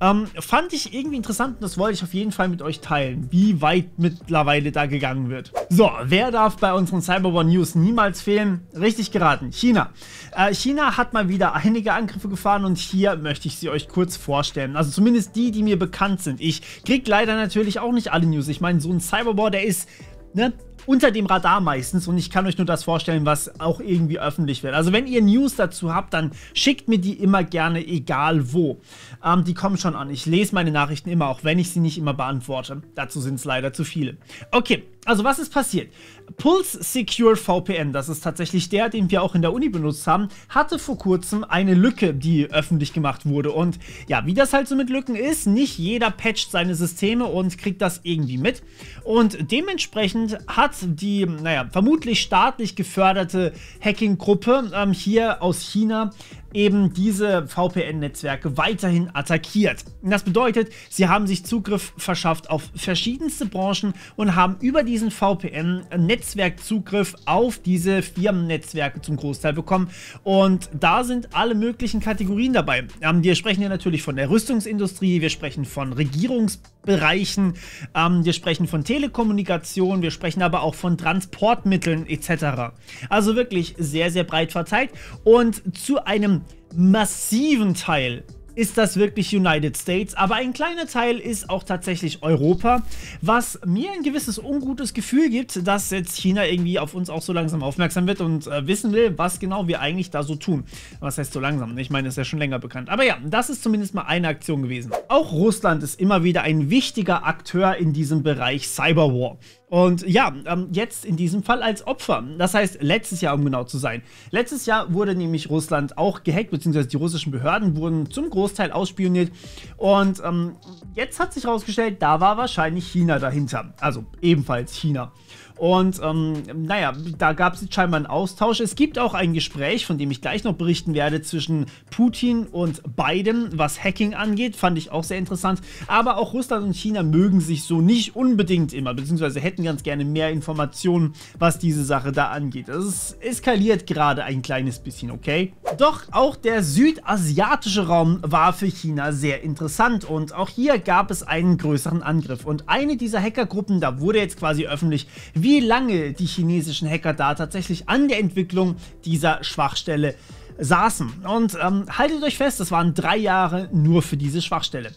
Ähm, fand ich irgendwie interessant und das wollte ich auf jeden Fall mit euch teilen, wie weit mittlerweile da gegangen wird. So, so, wer darf bei unseren Cyber One News niemals fehlen? Richtig geraten, China. Äh, China hat mal wieder einige Angriffe gefahren und hier möchte ich sie euch kurz vorstellen. Also zumindest die, die mir bekannt sind. Ich kriege leider natürlich auch nicht alle News. Ich meine, so ein Cyberwar, der ist ne, unter dem Radar meistens und ich kann euch nur das vorstellen, was auch irgendwie öffentlich wird. Also wenn ihr News dazu habt, dann schickt mir die immer gerne, egal wo. Ähm, die kommen schon an. Ich lese meine Nachrichten immer, auch wenn ich sie nicht immer beantworte. Dazu sind es leider zu viele. Okay, also was ist passiert? Pulse Secure VPN, das ist tatsächlich der, den wir auch in der Uni benutzt haben, hatte vor kurzem eine Lücke, die öffentlich gemacht wurde. Und ja, wie das halt so mit Lücken ist, nicht jeder patcht seine Systeme und kriegt das irgendwie mit. Und dementsprechend hat die, naja, vermutlich staatlich geförderte Hacking-Gruppe ähm, hier aus China eben diese VPN-Netzwerke weiterhin attackiert. Das bedeutet, sie haben sich Zugriff verschafft auf verschiedenste Branchen und haben über diesen VPN netzwerk Netzwerkzugriff auf diese Firmennetzwerke zum Großteil bekommen. Und da sind alle möglichen Kategorien dabei. Ähm, wir sprechen ja natürlich von der Rüstungsindustrie, wir sprechen von Regierungsbereichen, ähm, wir sprechen von Telekommunikation, wir sprechen aber auch von Transportmitteln etc. Also wirklich sehr, sehr breit verteilt. Und zu einem massiven Teil ist das wirklich United States, aber ein kleiner Teil ist auch tatsächlich Europa, was mir ein gewisses ungutes Gefühl gibt, dass jetzt China irgendwie auf uns auch so langsam aufmerksam wird und äh, wissen will, was genau wir eigentlich da so tun. Was heißt so langsam? Ich meine, das ist ja schon länger bekannt. Aber ja, das ist zumindest mal eine Aktion gewesen. Auch Russland ist immer wieder ein wichtiger Akteur in diesem Bereich Cyberwar. Und ja, ähm, jetzt in diesem Fall als Opfer. Das heißt, letztes Jahr, um genau zu sein. Letztes Jahr wurde nämlich Russland auch gehackt, beziehungsweise die russischen Behörden wurden zum Großteil ausspioniert. Und ähm, jetzt hat sich herausgestellt, da war wahrscheinlich China dahinter. Also ebenfalls China. Und ähm, naja, da gab es scheinbar einen Austausch. Es gibt auch ein Gespräch, von dem ich gleich noch berichten werde, zwischen Putin und Biden, was Hacking angeht. Fand ich auch sehr interessant. Aber auch Russland und China mögen sich so nicht unbedingt immer, beziehungsweise hätten ganz gerne mehr Informationen, was diese Sache da angeht. Es eskaliert gerade ein kleines bisschen, okay? Doch auch der südasiatische Raum war für China sehr interessant und auch hier gab es einen größeren Angriff. Und eine dieser Hackergruppen, da wurde jetzt quasi öffentlich, wie lange die chinesischen Hacker da tatsächlich an der Entwicklung dieser Schwachstelle saßen. Und ähm, haltet euch fest, das waren drei Jahre nur für diese Schwachstelle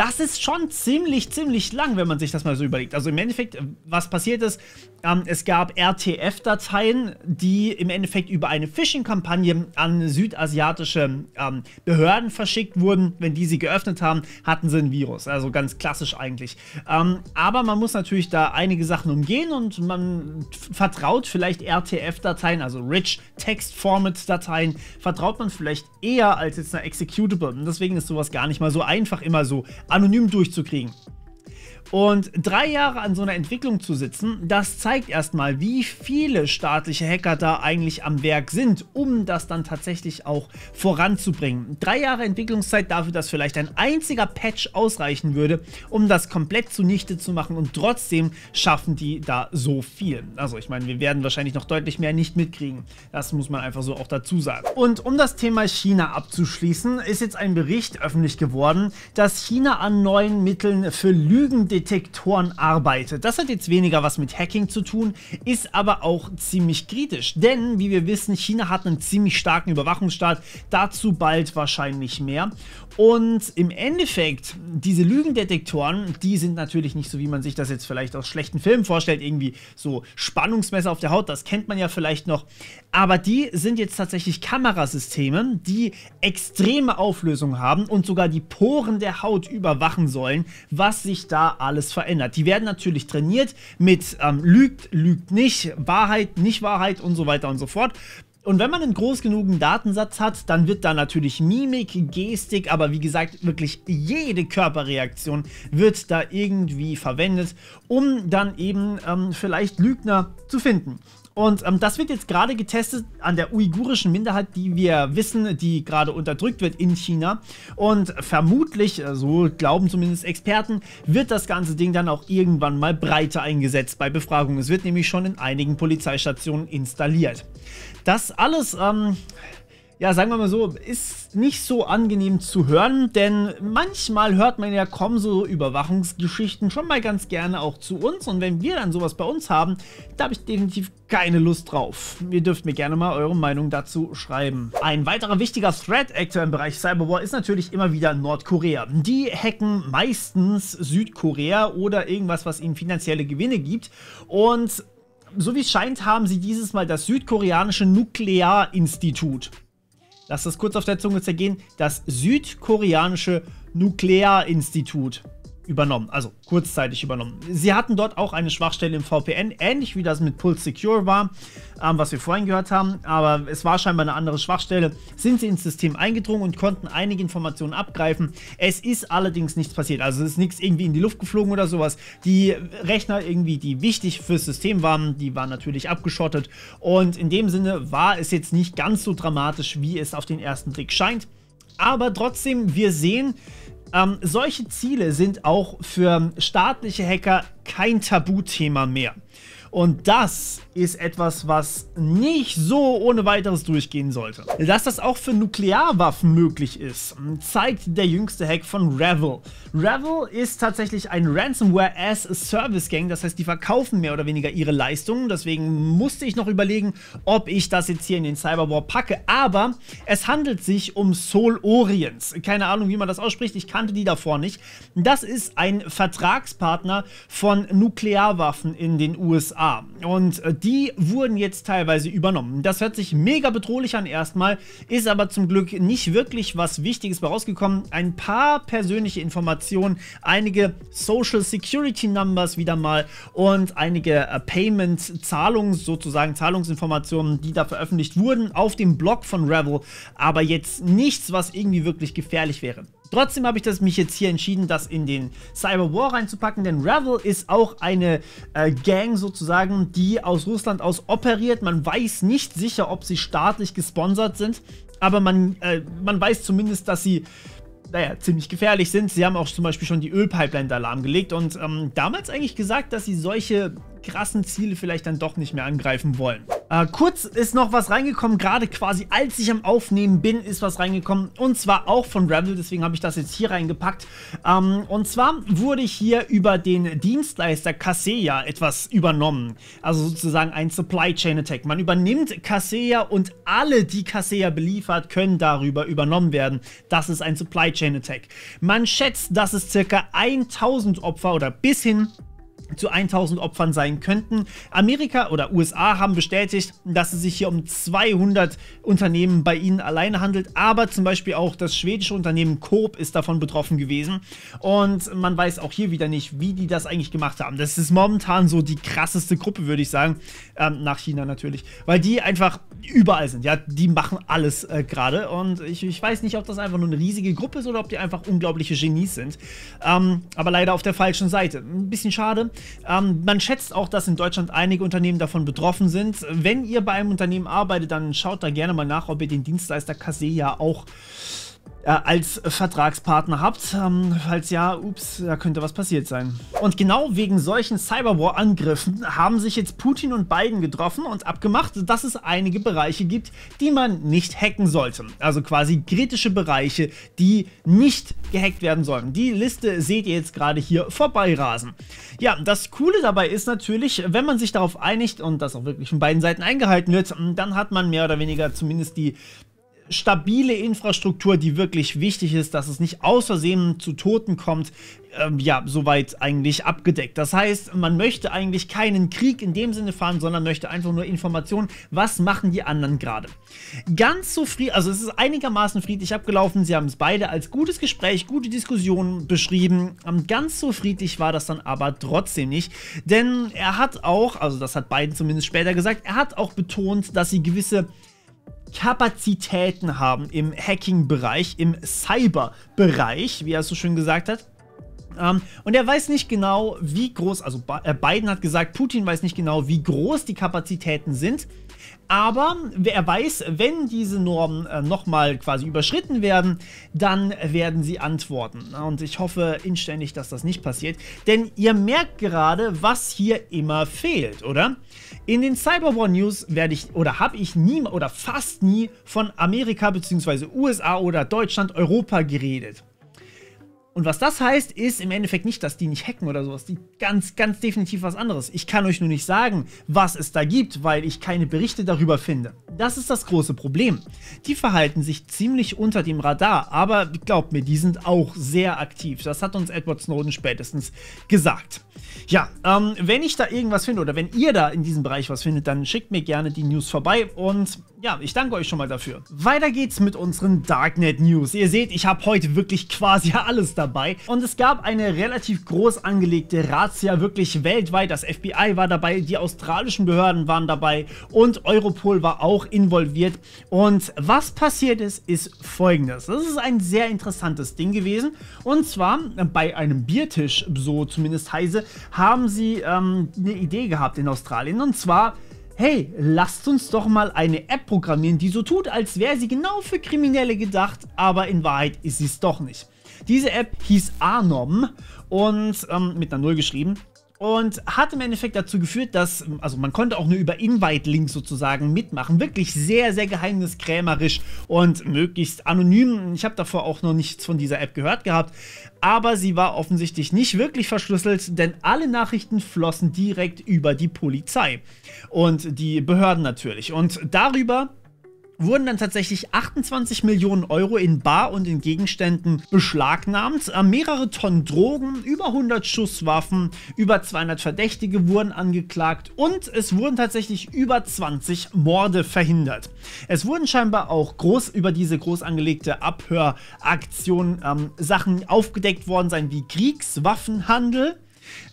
das ist schon ziemlich, ziemlich lang, wenn man sich das mal so überlegt. Also im Endeffekt, äh, was passiert ist, ähm, es gab RTF-Dateien, die im Endeffekt über eine Phishing-Kampagne an südasiatische ähm, Behörden verschickt wurden. Wenn die sie geöffnet haben, hatten sie ein Virus. Also ganz klassisch eigentlich. Ähm, aber man muss natürlich da einige Sachen umgehen und man vertraut vielleicht RTF-Dateien, also Rich Text Format-Dateien, vertraut man vielleicht eher als jetzt eine Executable. Und deswegen ist sowas gar nicht mal so einfach immer so anonym durchzukriegen. Und drei Jahre an so einer Entwicklung zu sitzen, das zeigt erstmal, wie viele staatliche Hacker da eigentlich am Werk sind, um das dann tatsächlich auch voranzubringen. Drei Jahre Entwicklungszeit dafür, dass vielleicht ein einziger Patch ausreichen würde, um das komplett zunichte zu machen und trotzdem schaffen die da so viel. Also ich meine, wir werden wahrscheinlich noch deutlich mehr nicht mitkriegen. Das muss man einfach so auch dazu sagen. Und um das Thema China abzuschließen, ist jetzt ein Bericht öffentlich geworden, dass China an neuen Mitteln für Lügen Detektoren arbeitet. Das hat jetzt weniger was mit Hacking zu tun, ist aber auch ziemlich kritisch. Denn, wie wir wissen, China hat einen ziemlich starken Überwachungsstaat, dazu bald wahrscheinlich mehr. Und im Endeffekt, diese Lügendetektoren, die sind natürlich nicht so, wie man sich das jetzt vielleicht aus schlechten Filmen vorstellt, irgendwie so Spannungsmesser auf der Haut, das kennt man ja vielleicht noch. Aber die sind jetzt tatsächlich Kamerasysteme, die extreme Auflösung haben und sogar die Poren der Haut überwachen sollen, was sich da alles alles verändert. Die werden natürlich trainiert mit ähm, lügt, lügt nicht, Wahrheit, nicht Wahrheit und so weiter und so fort. Und wenn man einen groß genugen Datensatz hat, dann wird da natürlich Mimik, Gestik, aber wie gesagt, wirklich jede Körperreaktion wird da irgendwie verwendet, um dann eben ähm, vielleicht Lügner zu finden. Und ähm, das wird jetzt gerade getestet an der uigurischen Minderheit, die wir wissen, die gerade unterdrückt wird in China. Und vermutlich, äh, so glauben zumindest Experten, wird das ganze Ding dann auch irgendwann mal breiter eingesetzt bei Befragungen. Es wird nämlich schon in einigen Polizeistationen installiert. Das alles ähm, ja, sagen wir mal so, ist nicht so angenehm zu hören, denn manchmal hört man ja, kommen so Überwachungsgeschichten schon mal ganz gerne auch zu uns und wenn wir dann sowas bei uns haben, da habe ich definitiv keine Lust drauf. Ihr dürft mir gerne mal eure Meinung dazu schreiben. Ein weiterer wichtiger Threat Actor im Bereich Cyberwar ist natürlich immer wieder Nordkorea. Die hacken meistens Südkorea oder irgendwas, was ihnen finanzielle Gewinne gibt und so wie es scheint, haben sie dieses Mal das südkoreanische Nuklearinstitut Lass das kurz auf der Zunge zergehen. Das südkoreanische Nuklearinstitut übernommen, also kurzzeitig übernommen. Sie hatten dort auch eine Schwachstelle im VPN, ähnlich wie das mit Pulse Secure war, ähm, was wir vorhin gehört haben, aber es war scheinbar eine andere Schwachstelle. Sind sie ins System eingedrungen und konnten einige Informationen abgreifen. Es ist allerdings nichts passiert, also es ist nichts irgendwie in die Luft geflogen oder sowas. Die Rechner irgendwie, die wichtig fürs System waren, die waren natürlich abgeschottet und in dem Sinne war es jetzt nicht ganz so dramatisch, wie es auf den ersten Blick scheint. Aber trotzdem, wir sehen, ähm, solche Ziele sind auch für staatliche Hacker kein Tabuthema mehr. Und das ist etwas, was nicht so ohne weiteres durchgehen sollte. Dass das auch für Nuklearwaffen möglich ist, zeigt der jüngste Hack von Revel. Revel ist tatsächlich ein Ransomware-as-Service-Gang, das heißt, die verkaufen mehr oder weniger ihre Leistungen. Deswegen musste ich noch überlegen, ob ich das jetzt hier in den Cyberwar packe. Aber es handelt sich um Soul Orients. Keine Ahnung, wie man das ausspricht. Ich kannte die davor nicht. Das ist ein Vertragspartner von Nuklearwaffen in den USA. USA. Und äh, die wurden jetzt teilweise übernommen. Das hört sich mega bedrohlich an erstmal, ist aber zum Glück nicht wirklich was Wichtiges bei rausgekommen. Ein paar persönliche Informationen, einige Social Security Numbers wieder mal und einige äh, Payment-Zahlungen, sozusagen Zahlungsinformationen, die da veröffentlicht wurden auf dem Blog von Revel. Aber jetzt nichts, was irgendwie wirklich gefährlich wäre. Trotzdem habe ich das, mich jetzt hier entschieden, das in den Cyber War reinzupacken, denn Revel ist auch eine äh, Gang sozusagen, die aus Russland aus operiert. Man weiß nicht sicher, ob sie staatlich gesponsert sind, aber man, äh, man weiß zumindest, dass sie naja, ziemlich gefährlich sind. Sie haben auch zum Beispiel schon die Ölpipeline Alarm gelegt und ähm, damals eigentlich gesagt, dass sie solche krassen Ziele vielleicht dann doch nicht mehr angreifen wollen. Äh, kurz ist noch was reingekommen, gerade quasi als ich am Aufnehmen bin, ist was reingekommen. Und zwar auch von Rebel, deswegen habe ich das jetzt hier reingepackt. Ähm, und zwar wurde hier über den Dienstleister Kaseya etwas übernommen. Also sozusagen ein Supply Chain Attack. Man übernimmt Kaseya und alle, die Kaseya beliefert, können darüber übernommen werden. Das ist ein Supply Chain Attack. Man schätzt, dass es circa 1000 Opfer oder bis hin zu 1000 Opfern sein könnten. Amerika oder USA haben bestätigt, dass es sich hier um 200 Unternehmen bei ihnen alleine handelt, aber zum Beispiel auch das schwedische Unternehmen Coop ist davon betroffen gewesen und man weiß auch hier wieder nicht, wie die das eigentlich gemacht haben. Das ist momentan so die krasseste Gruppe, würde ich sagen, ähm, nach China natürlich, weil die einfach überall sind, ja, die machen alles äh, gerade und ich, ich, weiß nicht, ob das einfach nur eine riesige Gruppe ist oder ob die einfach unglaubliche Genies sind, ähm, aber leider auf der falschen Seite. Ein bisschen schade, ähm, man schätzt auch, dass in Deutschland einige Unternehmen davon betroffen sind. Wenn ihr bei einem Unternehmen arbeitet, dann schaut da gerne mal nach, ob ihr den Dienstleister Kaseya auch äh, äh, als Vertragspartner habt. Ähm, falls ja, ups, da könnte was passiert sein. Und genau wegen solchen Cyberwar-Angriffen haben sich jetzt Putin und Biden getroffen und abgemacht, dass es einige Bereiche gibt, die man nicht hacken sollte. Also quasi kritische Bereiche, die nicht gehackt werden sollen. Die Liste seht ihr jetzt gerade hier vorbeirasen. Ja, das Coole dabei ist natürlich, wenn man sich darauf einigt und das auch wirklich von beiden Seiten eingehalten wird, dann hat man mehr oder weniger zumindest die stabile Infrastruktur, die wirklich wichtig ist, dass es nicht aus Versehen zu Toten kommt, ähm, ja, soweit eigentlich abgedeckt. Das heißt, man möchte eigentlich keinen Krieg in dem Sinne fahren, sondern möchte einfach nur Informationen, was machen die anderen gerade. Ganz so also es ist einigermaßen friedlich abgelaufen, sie haben es beide als gutes Gespräch, gute Diskussion beschrieben, ähm, ganz so friedlich war das dann aber trotzdem nicht, denn er hat auch, also das hat Biden zumindest später gesagt, er hat auch betont, dass sie gewisse Kapazitäten haben im Hacking-Bereich, im Cyber-Bereich, wie er so schön gesagt hat. Ähm, und er weiß nicht genau, wie groß, also äh, Biden hat gesagt, Putin weiß nicht genau, wie groß die Kapazitäten sind. Aber er weiß, wenn diese Normen äh, nochmal quasi überschritten werden, dann werden sie antworten. Und ich hoffe inständig, dass das nicht passiert. Denn ihr merkt gerade, was hier immer fehlt, oder? In den Cyberwar News werde ich oder habe ich nie oder fast nie von Amerika bzw. USA oder Deutschland, Europa geredet. Und was das heißt, ist im Endeffekt nicht, dass die nicht hacken oder sowas. Die ganz, ganz definitiv was anderes. Ich kann euch nur nicht sagen, was es da gibt, weil ich keine Berichte darüber finde. Das ist das große Problem. Die verhalten sich ziemlich unter dem Radar, aber glaubt mir, die sind auch sehr aktiv. Das hat uns Edward Snowden spätestens gesagt. Ja, ähm, wenn ich da irgendwas finde oder wenn ihr da in diesem Bereich was findet, dann schickt mir gerne die News vorbei und ja, ich danke euch schon mal dafür. Weiter geht's mit unseren Darknet News. Ihr seht, ich habe heute wirklich quasi alles dabei. Und es gab eine relativ groß angelegte Razzia wirklich weltweit. Das FBI war dabei, die australischen Behörden waren dabei und Europol war auch involviert. Und was passiert ist, ist folgendes. Das ist ein sehr interessantes Ding gewesen. Und zwar bei einem Biertisch, so zumindest heiße, haben sie ähm, eine Idee gehabt in Australien. Und zwar hey, lasst uns doch mal eine App programmieren, die so tut, als wäre sie genau für Kriminelle gedacht, aber in Wahrheit ist sie es doch nicht. Diese App hieß Anom und ähm, mit einer Null geschrieben und hat im Endeffekt dazu geführt, dass, also man konnte auch nur über Invite-Links sozusagen mitmachen. Wirklich sehr, sehr geheimniskrämerisch und möglichst anonym. Ich habe davor auch noch nichts von dieser App gehört gehabt, aber sie war offensichtlich nicht wirklich verschlüsselt, denn alle Nachrichten flossen direkt über die Polizei und die Behörden natürlich. Und darüber wurden dann tatsächlich 28 Millionen Euro in Bar und in Gegenständen beschlagnahmt. Äh, mehrere Tonnen Drogen, über 100 Schusswaffen, über 200 Verdächtige wurden angeklagt und es wurden tatsächlich über 20 Morde verhindert. Es wurden scheinbar auch groß über diese groß angelegte Abhöraktion ähm, Sachen aufgedeckt worden sein wie Kriegswaffenhandel,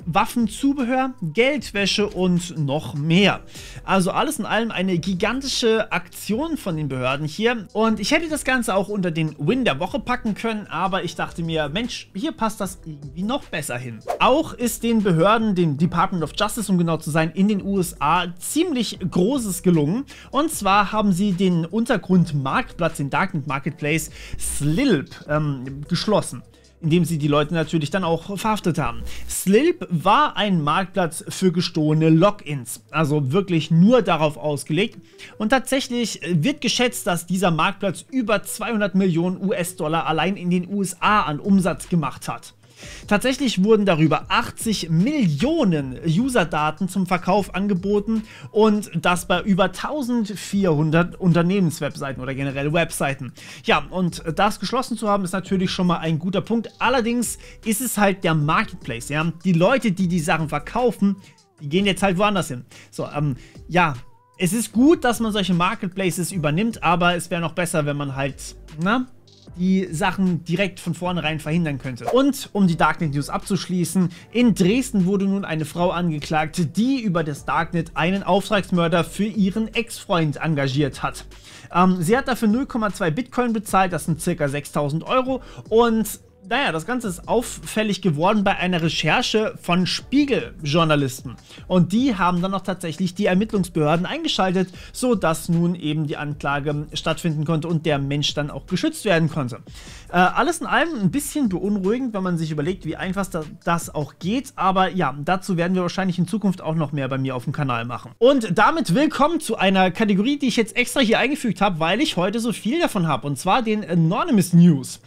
Waffenzubehör, Geldwäsche und noch mehr. Also alles in allem eine gigantische Aktion von den Behörden hier. Und ich hätte das Ganze auch unter den Win der Woche packen können, aber ich dachte mir, Mensch, hier passt das irgendwie noch besser hin. Auch ist den Behörden, dem Department of Justice, um genau zu sein, in den USA ziemlich Großes gelungen. Und zwar haben sie den Untergrundmarktplatz, den Darknet Marketplace Slilp, ähm, geschlossen indem sie die Leute natürlich dann auch verhaftet haben. Slilp war ein Marktplatz für gestohlene Logins, also wirklich nur darauf ausgelegt. Und tatsächlich äh, wird geschätzt, dass dieser Marktplatz über 200 Millionen US-Dollar allein in den USA an Umsatz gemacht hat. Tatsächlich wurden darüber 80 Millionen User-Daten zum Verkauf angeboten und das bei über 1400 Unternehmenswebseiten oder generell Webseiten. Ja, und das geschlossen zu haben, ist natürlich schon mal ein guter Punkt. Allerdings ist es halt der Marketplace, ja. Die Leute, die die Sachen verkaufen, die gehen jetzt halt woanders hin. So, ähm, ja, es ist gut, dass man solche Marketplaces übernimmt, aber es wäre noch besser, wenn man halt, na, die Sachen direkt von vornherein verhindern könnte. Und um die Darknet News abzuschließen, in Dresden wurde nun eine Frau angeklagt, die über das Darknet einen Auftragsmörder für ihren Ex-Freund engagiert hat. Ähm, sie hat dafür 0,2 Bitcoin bezahlt, das sind ca. 6000 Euro und naja, das Ganze ist auffällig geworden bei einer Recherche von Spiegel-Journalisten. Und die haben dann auch tatsächlich die Ermittlungsbehörden eingeschaltet, sodass nun eben die Anklage stattfinden konnte und der Mensch dann auch geschützt werden konnte. Äh, alles in allem ein bisschen beunruhigend, wenn man sich überlegt, wie einfach das, das auch geht. Aber ja, dazu werden wir wahrscheinlich in Zukunft auch noch mehr bei mir auf dem Kanal machen. Und damit willkommen zu einer Kategorie, die ich jetzt extra hier eingefügt habe, weil ich heute so viel davon habe. Und zwar den Anonymous News.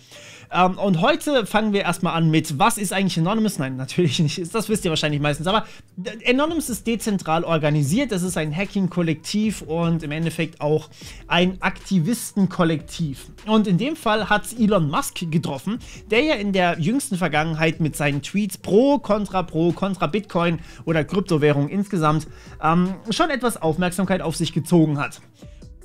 Ähm, und heute fangen wir erstmal an mit, was ist eigentlich Anonymous? Nein, natürlich nicht. Das wisst ihr wahrscheinlich meistens. Aber äh, Anonymous ist dezentral organisiert. Das ist ein Hacking-Kollektiv und im Endeffekt auch ein Aktivisten-Kollektiv. Und in dem Fall hat es Elon Musk getroffen, der ja in der jüngsten Vergangenheit mit seinen Tweets pro, kontra pro, kontra Bitcoin oder Kryptowährung insgesamt ähm, schon etwas Aufmerksamkeit auf sich gezogen hat.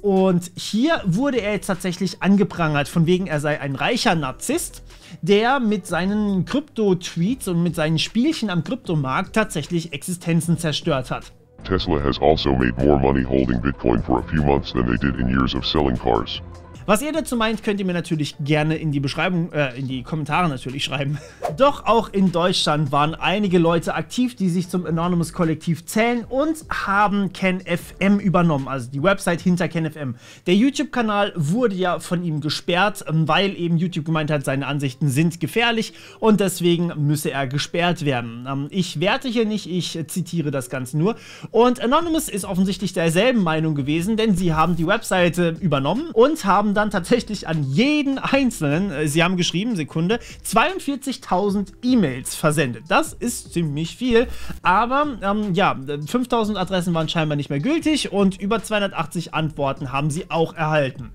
Und hier wurde er jetzt tatsächlich angeprangert, von wegen er sei ein reicher Narzisst, der mit seinen Krypto-Tweets und mit seinen Spielchen am Kryptomarkt tatsächlich Existenzen zerstört hat. Tesla has also made more money holding Bitcoin for a few months than they did in years of selling cars. Was ihr dazu meint, könnt ihr mir natürlich gerne in die Beschreibung, äh, in die Kommentare natürlich schreiben. Doch auch in Deutschland waren einige Leute aktiv, die sich zum Anonymous-Kollektiv zählen und haben KenFM übernommen, also die Website hinter KenFM. Der YouTube-Kanal wurde ja von ihm gesperrt, ähm, weil eben YouTube gemeint hat, seine Ansichten sind gefährlich und deswegen müsse er gesperrt werden. Ähm, ich werte hier nicht, ich zitiere das Ganze nur. Und Anonymous ist offensichtlich derselben Meinung gewesen, denn sie haben die Webseite übernommen und haben dann tatsächlich an jeden Einzelnen, äh, sie haben geschrieben, Sekunde, 42.000 E-Mails versendet. Das ist ziemlich viel, aber ähm, ja, 5.000 Adressen waren scheinbar nicht mehr gültig und über 280 Antworten haben sie auch erhalten.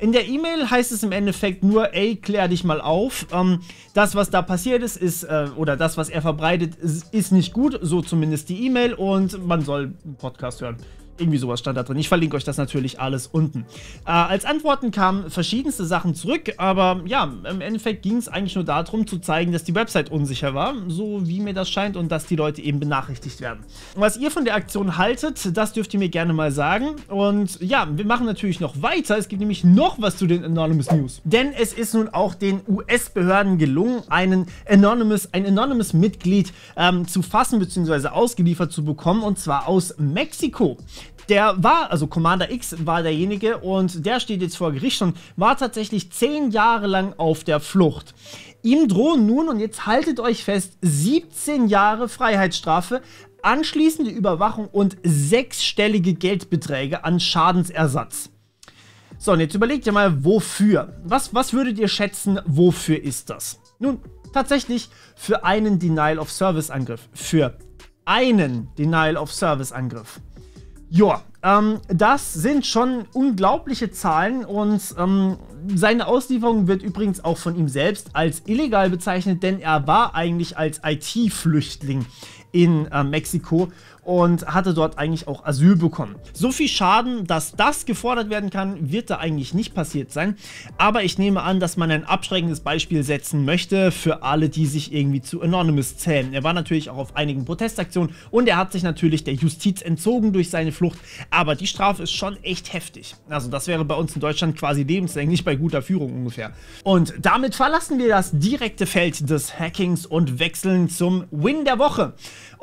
In der E-Mail heißt es im Endeffekt nur, ey, klär dich mal auf. Ähm, das, was da passiert ist, ist äh, oder das, was er verbreitet, ist, ist nicht gut. So zumindest die E-Mail und man soll einen Podcast hören. Irgendwie sowas stand da drin. Ich verlinke euch das natürlich alles unten. Äh, als Antworten kamen verschiedenste Sachen zurück, aber ja, im Endeffekt ging es eigentlich nur darum, zu zeigen, dass die Website unsicher war, so wie mir das scheint, und dass die Leute eben benachrichtigt werden. Was ihr von der Aktion haltet, das dürft ihr mir gerne mal sagen. Und ja, wir machen natürlich noch weiter. Es gibt nämlich noch was zu den Anonymous News. Denn es ist nun auch den US-Behörden gelungen, einen Anonymous, ein Anonymous-Mitglied ähm, zu fassen bzw. ausgeliefert zu bekommen, und zwar aus Mexiko der war, also Commander X war derjenige und der steht jetzt vor Gericht und war tatsächlich zehn Jahre lang auf der Flucht. Ihm drohen nun, und jetzt haltet euch fest, 17 Jahre Freiheitsstrafe, anschließende Überwachung und sechsstellige Geldbeträge an Schadensersatz. So, und jetzt überlegt ihr mal, wofür? Was, was würdet ihr schätzen, wofür ist das? Nun, tatsächlich für einen Denial of Service Angriff. Für einen Denial of Service Angriff. Ja, ähm, das sind schon unglaubliche Zahlen und ähm, seine Auslieferung wird übrigens auch von ihm selbst als illegal bezeichnet, denn er war eigentlich als IT-Flüchtling in äh, Mexiko und hatte dort eigentlich auch Asyl bekommen. So viel Schaden, dass das gefordert werden kann, wird da eigentlich nicht passiert sein. Aber ich nehme an, dass man ein abschreckendes Beispiel setzen möchte für alle, die sich irgendwie zu Anonymous zählen. Er war natürlich auch auf einigen Protestaktionen und er hat sich natürlich der Justiz entzogen durch seine Flucht. Aber die Strafe ist schon echt heftig. Also das wäre bei uns in Deutschland quasi lebenslänglich bei guter Führung ungefähr. Und damit verlassen wir das direkte Feld des Hackings und wechseln zum Win der Woche.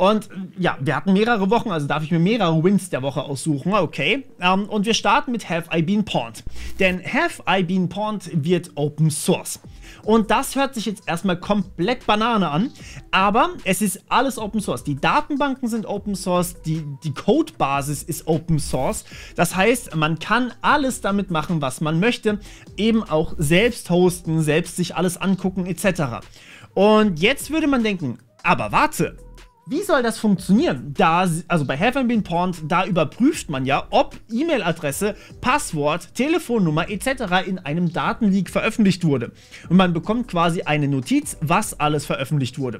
Und ja, wir hatten mehrere Wochen, also darf ich mir mehrere Wins der Woche aussuchen. Okay. Ähm, und wir starten mit Have I Been Pawned. Denn Have I Been Pawned wird Open Source. Und das hört sich jetzt erstmal komplett Banane an, aber es ist alles Open Source. Die Datenbanken sind Open Source, die, die Codebasis ist Open Source. Das heißt, man kann alles damit machen, was man möchte. Eben auch selbst hosten, selbst sich alles angucken etc. Und jetzt würde man denken, aber warte, wie soll das funktionieren? Da, also bei Heaven Been Pawns, da überprüft man ja, ob E-Mail-Adresse, Passwort, Telefonnummer etc. in einem Datenleak veröffentlicht wurde. Und man bekommt quasi eine Notiz, was alles veröffentlicht wurde.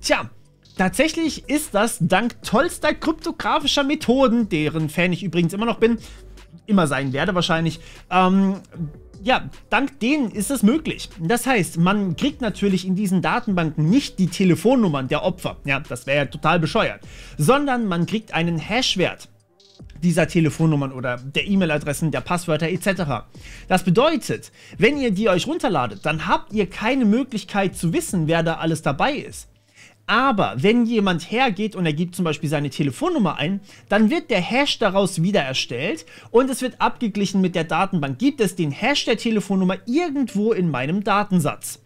Tja, tatsächlich ist das dank tollster kryptografischer Methoden, deren Fan ich übrigens immer noch bin, immer sein werde wahrscheinlich, ähm, ja, dank denen ist das möglich. Das heißt, man kriegt natürlich in diesen Datenbanken nicht die Telefonnummern der Opfer, ja, das wäre ja total bescheuert, sondern man kriegt einen Hashwert dieser Telefonnummern oder der E-Mail-Adressen, der Passwörter etc. Das bedeutet, wenn ihr die euch runterladet, dann habt ihr keine Möglichkeit zu wissen, wer da alles dabei ist. Aber wenn jemand hergeht und er gibt zum Beispiel seine Telefonnummer ein, dann wird der Hash daraus wieder erstellt und es wird abgeglichen mit der Datenbank. Gibt es den Hash der Telefonnummer irgendwo in meinem Datensatz?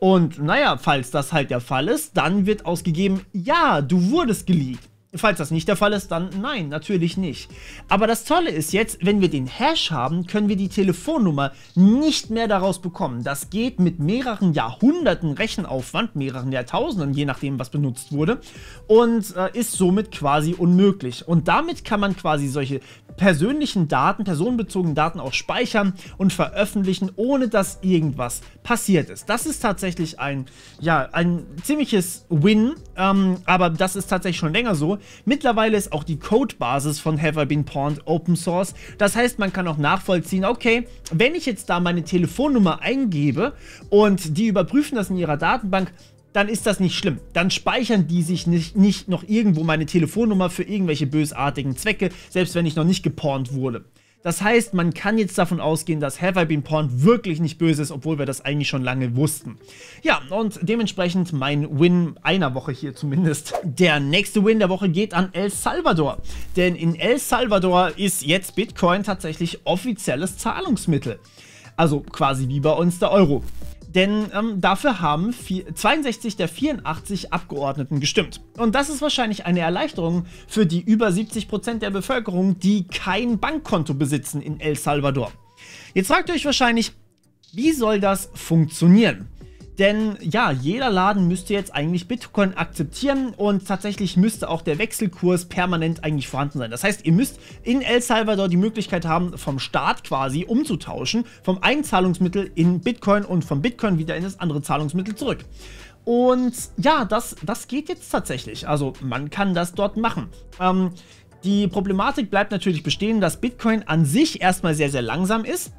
Und naja, falls das halt der Fall ist, dann wird ausgegeben, ja, du wurdest geleakt. Falls das nicht der Fall ist, dann nein, natürlich nicht. Aber das Tolle ist jetzt, wenn wir den Hash haben, können wir die Telefonnummer nicht mehr daraus bekommen. Das geht mit mehreren Jahrhunderten Rechenaufwand, mehreren Jahrtausenden, je nachdem, was benutzt wurde, und äh, ist somit quasi unmöglich. Und damit kann man quasi solche persönlichen Daten, personenbezogenen Daten auch speichern und veröffentlichen, ohne dass irgendwas passiert ist. Das ist tatsächlich ein, ja, ein ziemliches Win, ähm, aber das ist tatsächlich schon länger so. Mittlerweile ist auch die Codebasis von Have I Been Pawned Open Source. Das heißt, man kann auch nachvollziehen, okay, wenn ich jetzt da meine Telefonnummer eingebe und die überprüfen das in ihrer Datenbank, dann ist das nicht schlimm. Dann speichern die sich nicht, nicht noch irgendwo meine Telefonnummer für irgendwelche bösartigen Zwecke, selbst wenn ich noch nicht gepornt wurde. Das heißt, man kann jetzt davon ausgehen, dass Have I Been Porn wirklich nicht böse ist, obwohl wir das eigentlich schon lange wussten. Ja, und dementsprechend mein Win einer Woche hier zumindest. Der nächste Win der Woche geht an El Salvador. Denn in El Salvador ist jetzt Bitcoin tatsächlich offizielles Zahlungsmittel. Also quasi wie bei uns der Euro. Denn ähm, dafür haben 62 der 84 Abgeordneten gestimmt. Und das ist wahrscheinlich eine Erleichterung für die über 70% Prozent der Bevölkerung, die kein Bankkonto besitzen in El Salvador. Jetzt fragt ihr euch wahrscheinlich, wie soll das funktionieren? Denn ja, jeder Laden müsste jetzt eigentlich Bitcoin akzeptieren und tatsächlich müsste auch der Wechselkurs permanent eigentlich vorhanden sein. Das heißt, ihr müsst in El Salvador die Möglichkeit haben, vom Staat quasi umzutauschen, vom einen Zahlungsmittel in Bitcoin und vom Bitcoin wieder in das andere Zahlungsmittel zurück. Und ja, das, das geht jetzt tatsächlich. Also man kann das dort machen. Ähm, die Problematik bleibt natürlich bestehen, dass Bitcoin an sich erstmal sehr, sehr langsam ist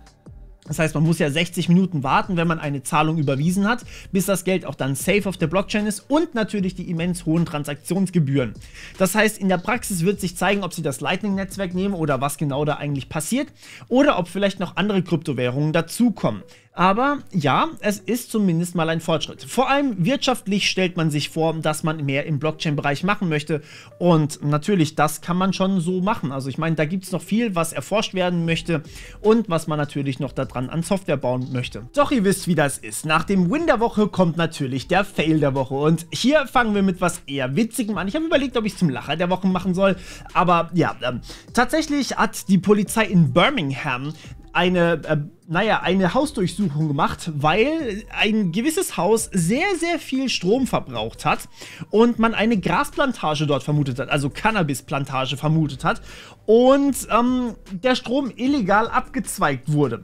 das heißt, man muss ja 60 Minuten warten, wenn man eine Zahlung überwiesen hat, bis das Geld auch dann safe auf der Blockchain ist und natürlich die immens hohen Transaktionsgebühren. Das heißt, in der Praxis wird sich zeigen, ob sie das Lightning-Netzwerk nehmen oder was genau da eigentlich passiert oder ob vielleicht noch andere Kryptowährungen dazukommen. Aber ja, es ist zumindest mal ein Fortschritt. Vor allem wirtschaftlich stellt man sich vor, dass man mehr im Blockchain-Bereich machen möchte. Und natürlich, das kann man schon so machen. Also ich meine, da gibt es noch viel, was erforscht werden möchte und was man natürlich noch daran an Software bauen möchte. Doch ihr wisst, wie das ist. Nach dem Win der Woche kommt natürlich der Fail der Woche. Und hier fangen wir mit was eher Witzigem an. Ich habe überlegt, ob ich es zum Lacher der Woche machen soll. Aber ja, ähm, tatsächlich hat die Polizei in Birmingham eine, äh, naja, eine Hausdurchsuchung gemacht, weil ein gewisses Haus sehr, sehr viel Strom verbraucht hat und man eine Grasplantage dort vermutet hat, also Cannabisplantage vermutet hat und ähm, der Strom illegal abgezweigt wurde.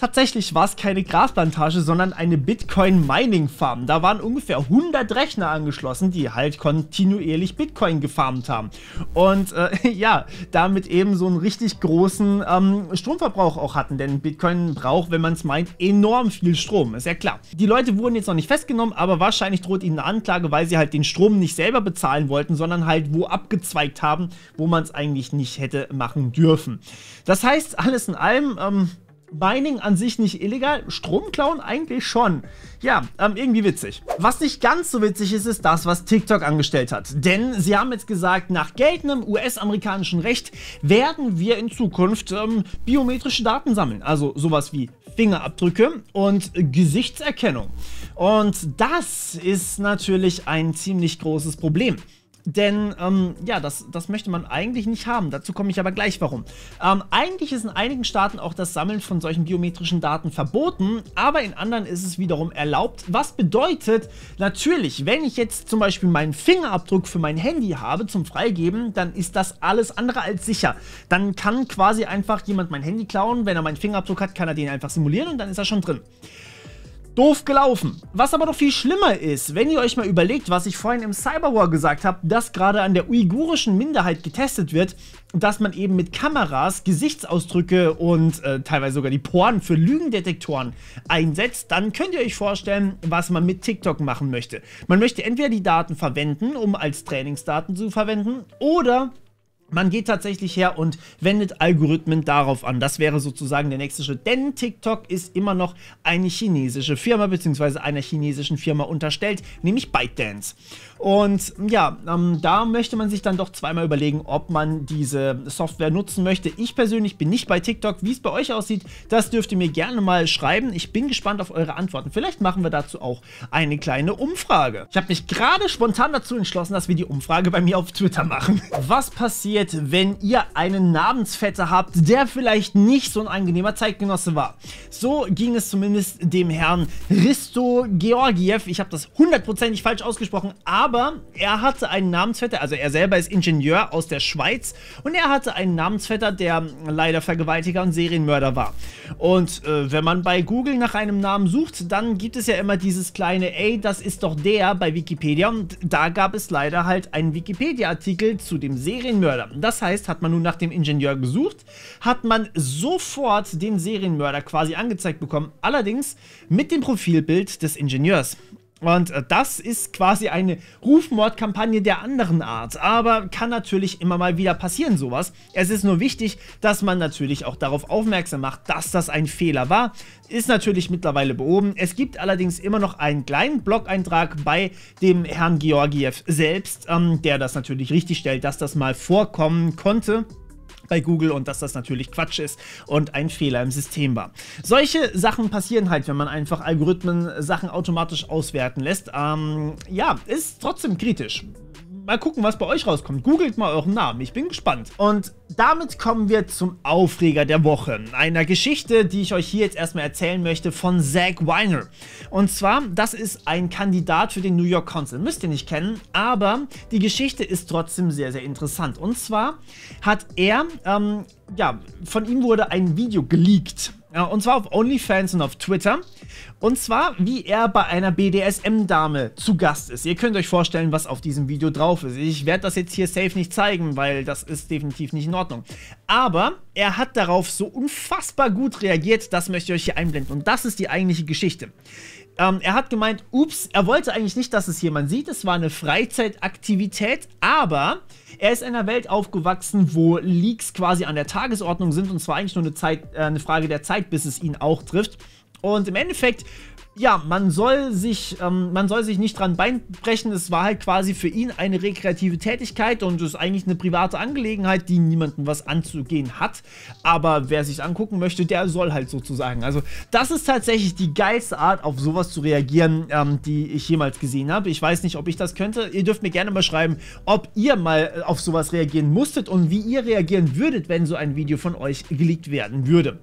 Tatsächlich war es keine Grasplantage, sondern eine Bitcoin-Mining-Farm. Da waren ungefähr 100 Rechner angeschlossen, die halt kontinuierlich Bitcoin gefarmt haben. Und äh, ja, damit eben so einen richtig großen ähm, Stromverbrauch auch hatten. Denn Bitcoin braucht, wenn man es meint, enorm viel Strom. Ist ja klar. Die Leute wurden jetzt noch nicht festgenommen, aber wahrscheinlich droht ihnen eine Anklage, weil sie halt den Strom nicht selber bezahlen wollten, sondern halt wo abgezweigt haben, wo man es eigentlich nicht hätte machen dürfen. Das heißt, alles in allem... Ähm, Mining an sich nicht illegal, Strom klauen eigentlich schon. Ja, ähm, irgendwie witzig. Was nicht ganz so witzig ist, ist das, was TikTok angestellt hat. Denn sie haben jetzt gesagt, nach geltendem US-amerikanischen Recht werden wir in Zukunft ähm, biometrische Daten sammeln. Also sowas wie Fingerabdrücke und Gesichtserkennung. Und das ist natürlich ein ziemlich großes Problem. Denn, ähm, ja, das, das möchte man eigentlich nicht haben. Dazu komme ich aber gleich warum. Ähm, eigentlich ist in einigen Staaten auch das Sammeln von solchen biometrischen Daten verboten, aber in anderen ist es wiederum erlaubt. Was bedeutet, natürlich, wenn ich jetzt zum Beispiel meinen Fingerabdruck für mein Handy habe zum Freigeben, dann ist das alles andere als sicher. Dann kann quasi einfach jemand mein Handy klauen. Wenn er meinen Fingerabdruck hat, kann er den einfach simulieren und dann ist er schon drin. Doof gelaufen. Was aber noch viel schlimmer ist, wenn ihr euch mal überlegt, was ich vorhin im Cyberwar gesagt habe, dass gerade an der uigurischen Minderheit getestet wird, dass man eben mit Kameras Gesichtsausdrücke und äh, teilweise sogar die Poren für Lügendetektoren einsetzt, dann könnt ihr euch vorstellen, was man mit TikTok machen möchte. Man möchte entweder die Daten verwenden, um als Trainingsdaten zu verwenden, oder man geht tatsächlich her und wendet Algorithmen darauf an. Das wäre sozusagen der nächste Schritt. Denn TikTok ist immer noch eine chinesische Firma bzw. einer chinesischen Firma unterstellt, nämlich ByteDance. Und ja, ähm, da möchte man sich dann doch zweimal überlegen, ob man diese Software nutzen möchte. Ich persönlich bin nicht bei TikTok. Wie es bei euch aussieht, das dürft ihr mir gerne mal schreiben. Ich bin gespannt auf eure Antworten. Vielleicht machen wir dazu auch eine kleine Umfrage. Ich habe mich gerade spontan dazu entschlossen, dass wir die Umfrage bei mir auf Twitter machen. Was passiert, wenn ihr einen Namensvetter habt, der vielleicht nicht so ein angenehmer Zeitgenosse war? So ging es zumindest dem Herrn Risto Georgiev. Ich habe das hundertprozentig falsch ausgesprochen, aber aber er hatte einen Namensvetter, also er selber ist Ingenieur aus der Schweiz und er hatte einen Namensvetter, der leider Vergewaltiger und Serienmörder war. Und äh, wenn man bei Google nach einem Namen sucht, dann gibt es ja immer dieses kleine, ey, das ist doch der bei Wikipedia und da gab es leider halt einen Wikipedia-Artikel zu dem Serienmörder. Das heißt, hat man nun nach dem Ingenieur gesucht, hat man sofort den Serienmörder quasi angezeigt bekommen, allerdings mit dem Profilbild des Ingenieurs. Und äh, das ist quasi eine Rufmordkampagne der anderen Art, aber kann natürlich immer mal wieder passieren sowas. Es ist nur wichtig, dass man natürlich auch darauf aufmerksam macht, dass das ein Fehler war. Ist natürlich mittlerweile behoben. Es gibt allerdings immer noch einen kleinen Blog-Eintrag bei dem Herrn Georgiev selbst, ähm, der das natürlich richtig stellt, dass das mal vorkommen konnte bei Google und dass das natürlich Quatsch ist und ein Fehler im System war. Solche Sachen passieren halt, wenn man einfach Algorithmen Sachen automatisch auswerten lässt. Ähm, ja, ist trotzdem kritisch mal gucken, was bei euch rauskommt. Googelt mal euren Namen, ich bin gespannt. Und damit kommen wir zum Aufreger der Woche. Einer Geschichte, die ich euch hier jetzt erstmal erzählen möchte von Zack Weiner. Und zwar, das ist ein Kandidat für den New York Consul. Müsst ihr nicht kennen, aber die Geschichte ist trotzdem sehr, sehr interessant. Und zwar hat er, ähm, ja, von ihm wurde ein Video geleakt und zwar auf OnlyFans und auf Twitter. Und zwar, wie er bei einer BDSM-Dame zu Gast ist. Ihr könnt euch vorstellen, was auf diesem Video drauf ist. Ich werde das jetzt hier safe nicht zeigen, weil das ist definitiv nicht in Ordnung. Aber er hat darauf so unfassbar gut reagiert, das möchte ich euch hier einblenden. Und das ist die eigentliche Geschichte. Ähm, er hat gemeint, ups, er wollte eigentlich nicht, dass es jemand sieht. Es war eine Freizeitaktivität, aber er ist in einer Welt aufgewachsen, wo Leaks quasi an der Tagesordnung sind und zwar eigentlich nur eine, Zeit, äh, eine Frage der Zeit, bis es ihn auch trifft. Und im Endeffekt ja, man soll sich, ähm, man soll sich nicht dran beinbrechen. Es war halt quasi für ihn eine rekreative Tätigkeit und ist eigentlich eine private Angelegenheit, die niemandem was anzugehen hat. Aber wer sich angucken möchte, der soll halt sozusagen. Also das ist tatsächlich die geilste Art, auf sowas zu reagieren, ähm, die ich jemals gesehen habe. Ich weiß nicht, ob ich das könnte. Ihr dürft mir gerne mal schreiben, ob ihr mal äh, auf sowas reagieren musstet und wie ihr reagieren würdet, wenn so ein Video von euch geleakt werden würde.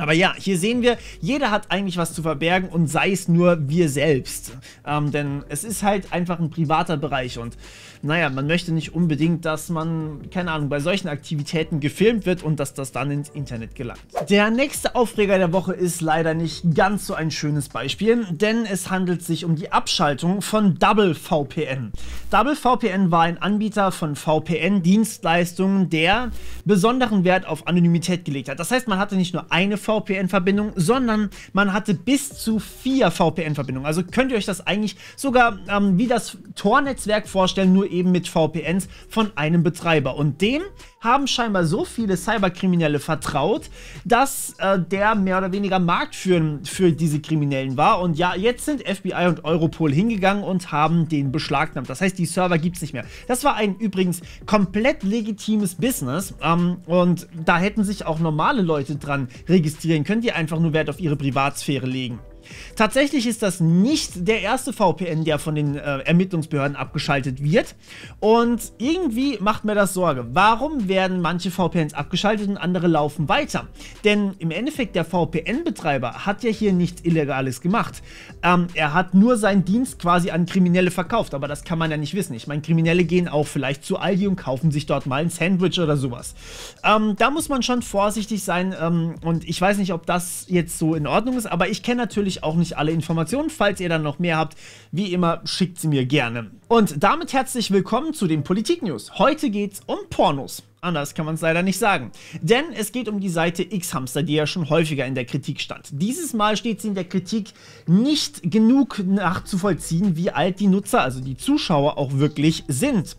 Aber ja, hier sehen wir, jeder hat eigentlich was zu verbergen und sei es nur wir selbst. Ähm, denn es ist halt einfach ein privater Bereich und naja, man möchte nicht unbedingt, dass man, keine Ahnung, bei solchen Aktivitäten gefilmt wird und dass das dann ins Internet gelangt. Der nächste Aufreger der Woche ist leider nicht ganz so ein schönes Beispiel, denn es handelt sich um die Abschaltung von Double VPN. Double VPN war ein Anbieter von VPN-Dienstleistungen, der besonderen Wert auf Anonymität gelegt hat. Das heißt, man hatte nicht nur eine VPN-Verbindung, sondern man hatte bis zu vier VPN-Verbindungen. Also könnt ihr euch das eigentlich sogar ähm, wie das Tor-Netzwerk vorstellen, nur eben mit VPNs von einem Betreiber. Und dem haben scheinbar so viele Cyberkriminelle vertraut, dass äh, der mehr oder weniger Marktführer für diese Kriminellen war. Und ja, jetzt sind FBI und Europol hingegangen und haben den beschlagnahmt. Das heißt, die Server gibt es nicht mehr. Das war ein übrigens komplett legitimes Business. Ähm, und da hätten sich auch normale Leute dran registrieren können, die einfach nur Wert auf ihre Privatsphäre legen. Tatsächlich ist das nicht der erste VPN, der von den äh, Ermittlungsbehörden abgeschaltet wird. Und irgendwie macht mir das Sorge. Warum werden manche VPNs abgeschaltet und andere laufen weiter? Denn im Endeffekt, der VPN-Betreiber hat ja hier nichts Illegales gemacht. Ähm, er hat nur seinen Dienst quasi an Kriminelle verkauft, aber das kann man ja nicht wissen. Ich meine, Kriminelle gehen auch vielleicht zu Aldi und kaufen sich dort mal ein Sandwich oder sowas. Ähm, da muss man schon vorsichtig sein ähm, und ich weiß nicht, ob das jetzt so in Ordnung ist, aber ich kenne natürlich auch nicht alle Informationen. Falls ihr dann noch mehr habt, wie immer, schickt sie mir gerne. Und damit herzlich willkommen zu den Politik-News. Heute geht's um Pornos. Anders kann man es leider nicht sagen. Denn es geht um die Seite X-Hamster, die ja schon häufiger in der Kritik stand. Dieses Mal steht sie in der Kritik nicht genug nachzuvollziehen, wie alt die Nutzer, also die Zuschauer, auch wirklich sind.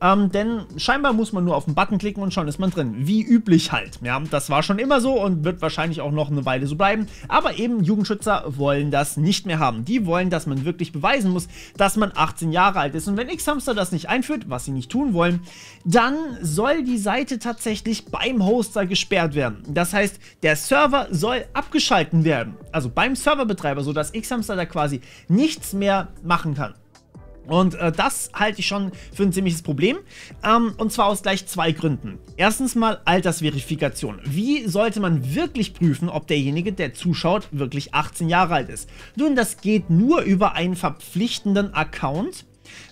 Ähm, denn scheinbar muss man nur auf den Button klicken und schon ist man drin. Wie üblich halt. Ja, das war schon immer so und wird wahrscheinlich auch noch eine Weile so bleiben. Aber eben Jugendschützer wollen das nicht mehr haben. Die wollen, dass man wirklich beweisen muss, dass man 18 Jahre alt ist. Und wenn X-Hamster das nicht einführt, was sie nicht tun wollen, dann soll die Seite tatsächlich beim Hoster gesperrt werden. Das heißt, der Server soll abgeschalten werden. Also beim Serverbetreiber, sodass X-Hamster da quasi nichts mehr machen kann. Und äh, das halte ich schon für ein ziemliches Problem. Ähm, und zwar aus gleich zwei Gründen. Erstens mal Altersverifikation. Wie sollte man wirklich prüfen, ob derjenige, der zuschaut, wirklich 18 Jahre alt ist? Nun, das geht nur über einen verpflichtenden Account,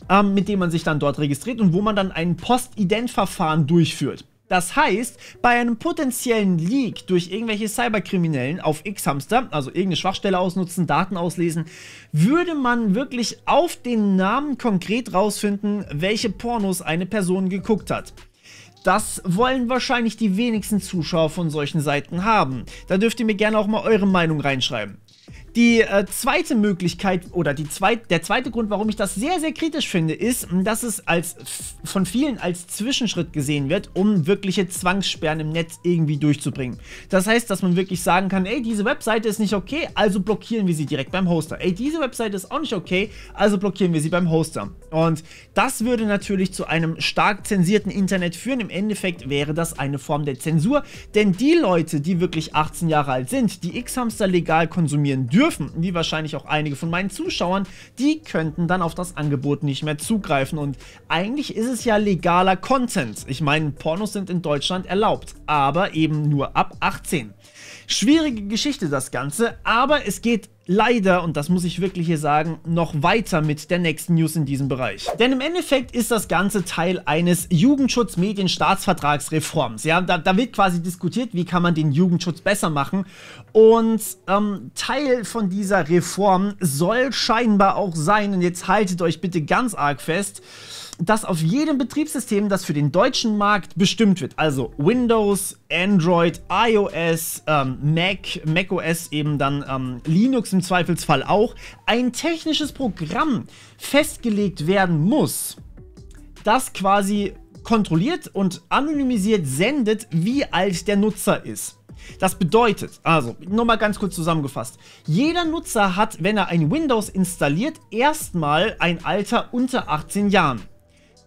ähm, mit dem man sich dann dort registriert und wo man dann ein Postident-Verfahren durchführt. Das heißt, bei einem potenziellen Leak durch irgendwelche Cyberkriminellen auf X-Hamster, also irgendeine Schwachstelle ausnutzen, Daten auslesen, würde man wirklich auf den Namen konkret rausfinden, welche Pornos eine Person geguckt hat. Das wollen wahrscheinlich die wenigsten Zuschauer von solchen Seiten haben. Da dürft ihr mir gerne auch mal eure Meinung reinschreiben. Die äh, zweite Möglichkeit oder die zweit, der zweite Grund, warum ich das sehr, sehr kritisch finde, ist, hm, dass es als von vielen als Zwischenschritt gesehen wird, um wirkliche Zwangssperren im Netz irgendwie durchzubringen. Das heißt, dass man wirklich sagen kann, ey, diese Webseite ist nicht okay, also blockieren wir sie direkt beim Hoster. Ey, diese Webseite ist auch nicht okay, also blockieren wir sie beim Hoster. Und das würde natürlich zu einem stark zensierten Internet führen. Im Endeffekt wäre das eine Form der Zensur, denn die Leute, die wirklich 18 Jahre alt sind, die X-Hamster legal konsumieren dürfen, dürfen, wie wahrscheinlich auch einige von meinen Zuschauern, die könnten dann auf das Angebot nicht mehr zugreifen. Und eigentlich ist es ja legaler Content. Ich meine, Pornos sind in Deutschland erlaubt, aber eben nur ab 18. Schwierige Geschichte das Ganze, aber es geht leider, und das muss ich wirklich hier sagen, noch weiter mit der nächsten News in diesem Bereich. Denn im Endeffekt ist das Ganze Teil eines Jugendschutz-Medienstaatsvertragsreforms. Ja, da, da, wird quasi diskutiert, wie kann man den Jugendschutz besser machen. Und ähm, Teil von dieser Reform soll scheinbar auch sein, und jetzt haltet euch bitte ganz arg fest, das auf jedem Betriebssystem, das für den deutschen Markt bestimmt wird, also Windows, Android, iOS, ähm, Mac, macOS eben dann, ähm, Linux im Zweifelsfall auch, ein technisches Programm festgelegt werden muss, das quasi kontrolliert und anonymisiert sendet, wie alt der Nutzer ist. Das bedeutet, also nochmal ganz kurz zusammengefasst, jeder Nutzer hat, wenn er ein Windows installiert, erstmal ein Alter unter 18 Jahren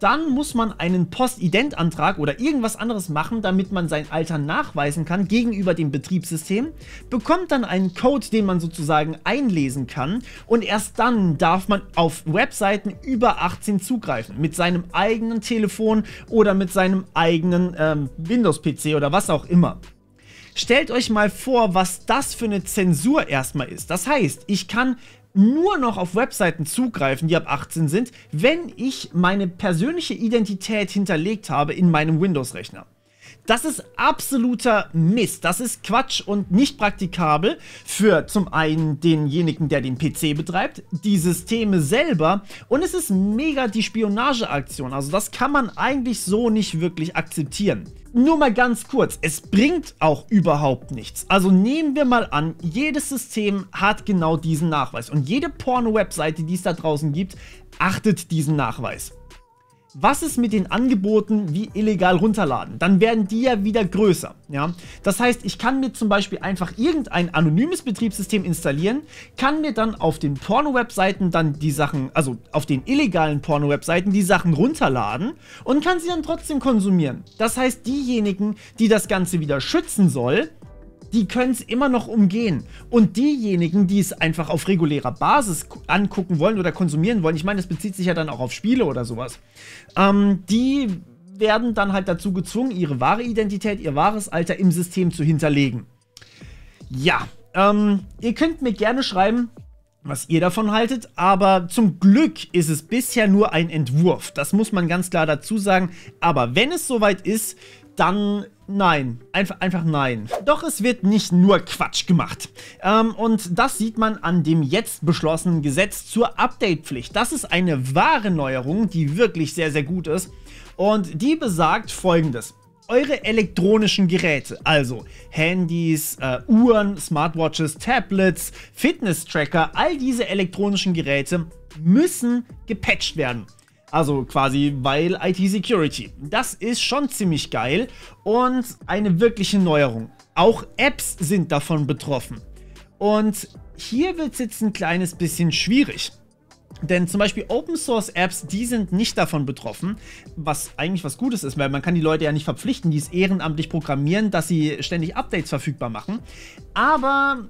dann muss man einen Postident-Antrag oder irgendwas anderes machen, damit man sein Alter nachweisen kann gegenüber dem Betriebssystem, bekommt dann einen Code, den man sozusagen einlesen kann und erst dann darf man auf Webseiten über 18 zugreifen, mit seinem eigenen Telefon oder mit seinem eigenen ähm, Windows-PC oder was auch immer. Stellt euch mal vor, was das für eine Zensur erstmal ist. Das heißt, ich kann nur noch auf Webseiten zugreifen, die ab 18 sind, wenn ich meine persönliche Identität hinterlegt habe in meinem Windows-Rechner. Das ist absoluter Mist. Das ist Quatsch und nicht praktikabel für zum einen denjenigen, der den PC betreibt, die Systeme selber und es ist mega die Spionageaktion. Also das kann man eigentlich so nicht wirklich akzeptieren nur mal ganz kurz, es bringt auch überhaupt nichts. Also nehmen wir mal an, jedes System hat genau diesen Nachweis. Und jede Porno-Webseite, die es da draußen gibt, achtet diesen Nachweis was ist mit den Angeboten wie illegal runterladen? Dann werden die ja wieder größer. Ja? Das heißt, ich kann mir zum Beispiel einfach irgendein anonymes Betriebssystem installieren, kann mir dann auf den Porno-Webseiten dann die Sachen, also auf den illegalen Porno-Webseiten die Sachen runterladen und kann sie dann trotzdem konsumieren. Das heißt, diejenigen, die das Ganze wieder schützen soll, die können es immer noch umgehen. Und diejenigen, die es einfach auf regulärer Basis angucken wollen oder konsumieren wollen, ich meine, das bezieht sich ja dann auch auf Spiele oder sowas, ähm, die werden dann halt dazu gezwungen, ihre wahre Identität, ihr wahres Alter im System zu hinterlegen. Ja, ähm, ihr könnt mir gerne schreiben, was ihr davon haltet, aber zum Glück ist es bisher nur ein Entwurf. Das muss man ganz klar dazu sagen. Aber wenn es soweit ist, dann Nein, einfach, einfach nein. Doch es wird nicht nur Quatsch gemacht. Ähm, und das sieht man an dem jetzt beschlossenen Gesetz zur Update-Pflicht. Das ist eine wahre Neuerung, die wirklich sehr, sehr gut ist. Und die besagt folgendes. Eure elektronischen Geräte, also Handys, äh, Uhren, Smartwatches, Tablets, Fitness-Tracker, all diese elektronischen Geräte müssen gepatcht werden. Also quasi, weil IT-Security. Das ist schon ziemlich geil und eine wirkliche Neuerung. Auch Apps sind davon betroffen. Und hier wird es jetzt ein kleines bisschen schwierig. Denn zum Beispiel Open Source Apps, die sind nicht davon betroffen, was eigentlich was Gutes ist, weil man kann die Leute ja nicht verpflichten, die es ehrenamtlich programmieren, dass sie ständig Updates verfügbar machen. Aber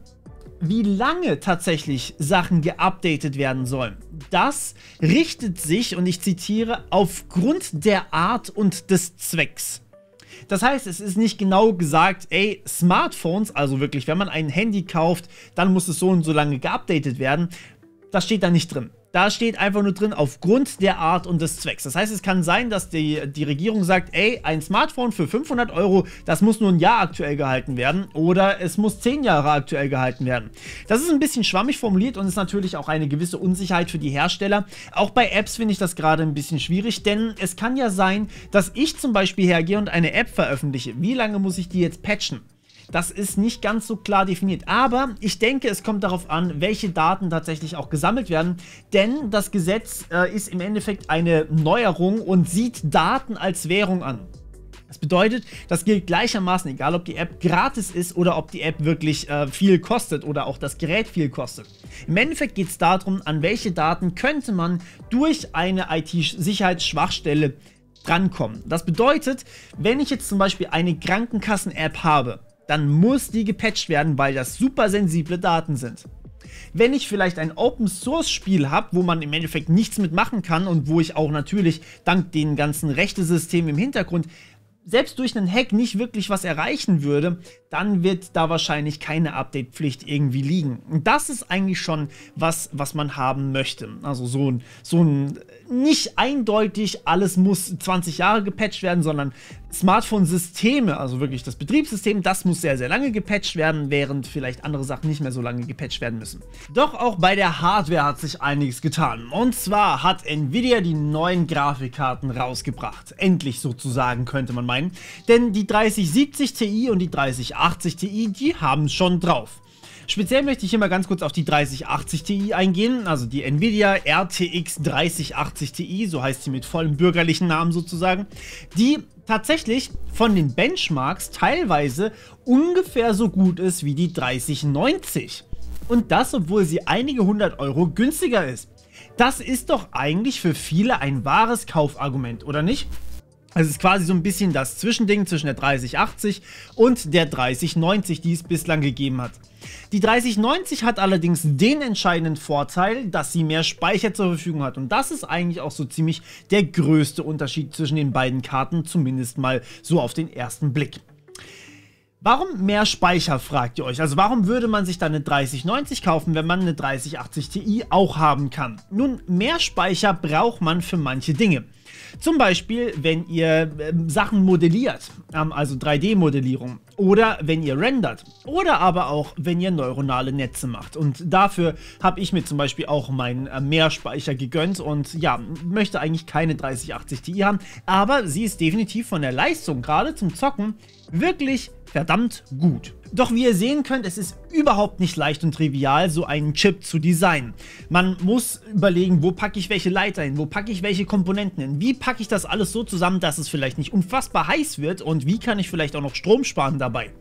wie lange tatsächlich Sachen geupdatet werden sollen. Das richtet sich, und ich zitiere, aufgrund der Art und des Zwecks. Das heißt, es ist nicht genau gesagt, ey, Smartphones, also wirklich, wenn man ein Handy kauft, dann muss es so und so lange geupdatet werden. Das steht da nicht drin. Da steht einfach nur drin, aufgrund der Art und des Zwecks. Das heißt, es kann sein, dass die, die Regierung sagt, ey, ein Smartphone für 500 Euro, das muss nur ein Jahr aktuell gehalten werden oder es muss 10 Jahre aktuell gehalten werden. Das ist ein bisschen schwammig formuliert und ist natürlich auch eine gewisse Unsicherheit für die Hersteller. Auch bei Apps finde ich das gerade ein bisschen schwierig, denn es kann ja sein, dass ich zum Beispiel hergehe und eine App veröffentliche. Wie lange muss ich die jetzt patchen? Das ist nicht ganz so klar definiert. Aber ich denke, es kommt darauf an, welche Daten tatsächlich auch gesammelt werden. Denn das Gesetz äh, ist im Endeffekt eine Neuerung und sieht Daten als Währung an. Das bedeutet, das gilt gleichermaßen, egal ob die App gratis ist oder ob die App wirklich äh, viel kostet oder auch das Gerät viel kostet. Im Endeffekt geht es darum, an welche Daten könnte man durch eine IT-Sicherheitsschwachstelle drankommen. Das bedeutet, wenn ich jetzt zum Beispiel eine Krankenkassen-App habe, dann muss die gepatcht werden, weil das super sensible Daten sind. Wenn ich vielleicht ein Open-Source-Spiel habe, wo man im Endeffekt nichts mitmachen kann und wo ich auch natürlich dank den ganzen Rechtesystemen im Hintergrund selbst durch einen Hack nicht wirklich was erreichen würde, dann wird da wahrscheinlich keine Update-Pflicht irgendwie liegen. Und das ist eigentlich schon was, was man haben möchte. Also so ein, so ein nicht eindeutig, alles muss 20 Jahre gepatcht werden, sondern Smartphone-Systeme, also wirklich das Betriebssystem, das muss sehr, sehr lange gepatcht werden, während vielleicht andere Sachen nicht mehr so lange gepatcht werden müssen. Doch auch bei der Hardware hat sich einiges getan. Und zwar hat Nvidia die neuen Grafikkarten rausgebracht. Endlich sozusagen, könnte man meinen. Denn die 3070 Ti und die 3080 Ti, die haben schon drauf. Speziell möchte ich hier mal ganz kurz auf die 3080 Ti eingehen, also die Nvidia RTX 3080 Ti, so heißt sie mit vollem bürgerlichen Namen sozusagen, die tatsächlich von den Benchmarks teilweise ungefähr so gut ist wie die 3090. Und das, obwohl sie einige hundert Euro günstiger ist. Das ist doch eigentlich für viele ein wahres Kaufargument, oder nicht? Also es ist quasi so ein bisschen das Zwischending zwischen der 3080 und der 3090, die es bislang gegeben hat. Die 3090 hat allerdings den entscheidenden Vorteil, dass sie mehr Speicher zur Verfügung hat und das ist eigentlich auch so ziemlich der größte Unterschied zwischen den beiden Karten, zumindest mal so auf den ersten Blick. Warum mehr Speicher, fragt ihr euch. Also warum würde man sich dann eine 3090 kaufen, wenn man eine 3080 Ti auch haben kann? Nun, mehr Speicher braucht man für manche Dinge. Zum Beispiel, wenn ihr ähm, Sachen modelliert, ähm, also 3D-Modellierung, oder wenn ihr rendert, oder aber auch, wenn ihr neuronale Netze macht. Und dafür habe ich mir zum Beispiel auch meinen äh, Mehrspeicher gegönnt und ja, möchte eigentlich keine 3080 Ti haben, aber sie ist definitiv von der Leistung gerade zum Zocken wirklich verdammt gut. Doch wie ihr sehen könnt, es ist überhaupt nicht leicht und trivial, so einen Chip zu designen. Man muss überlegen, wo packe ich welche Leiter hin, wo packe ich welche Komponenten hin, wie packe ich das alles so zusammen, dass es vielleicht nicht unfassbar heiß wird und wie kann ich vielleicht auch noch Strom sparen dabei.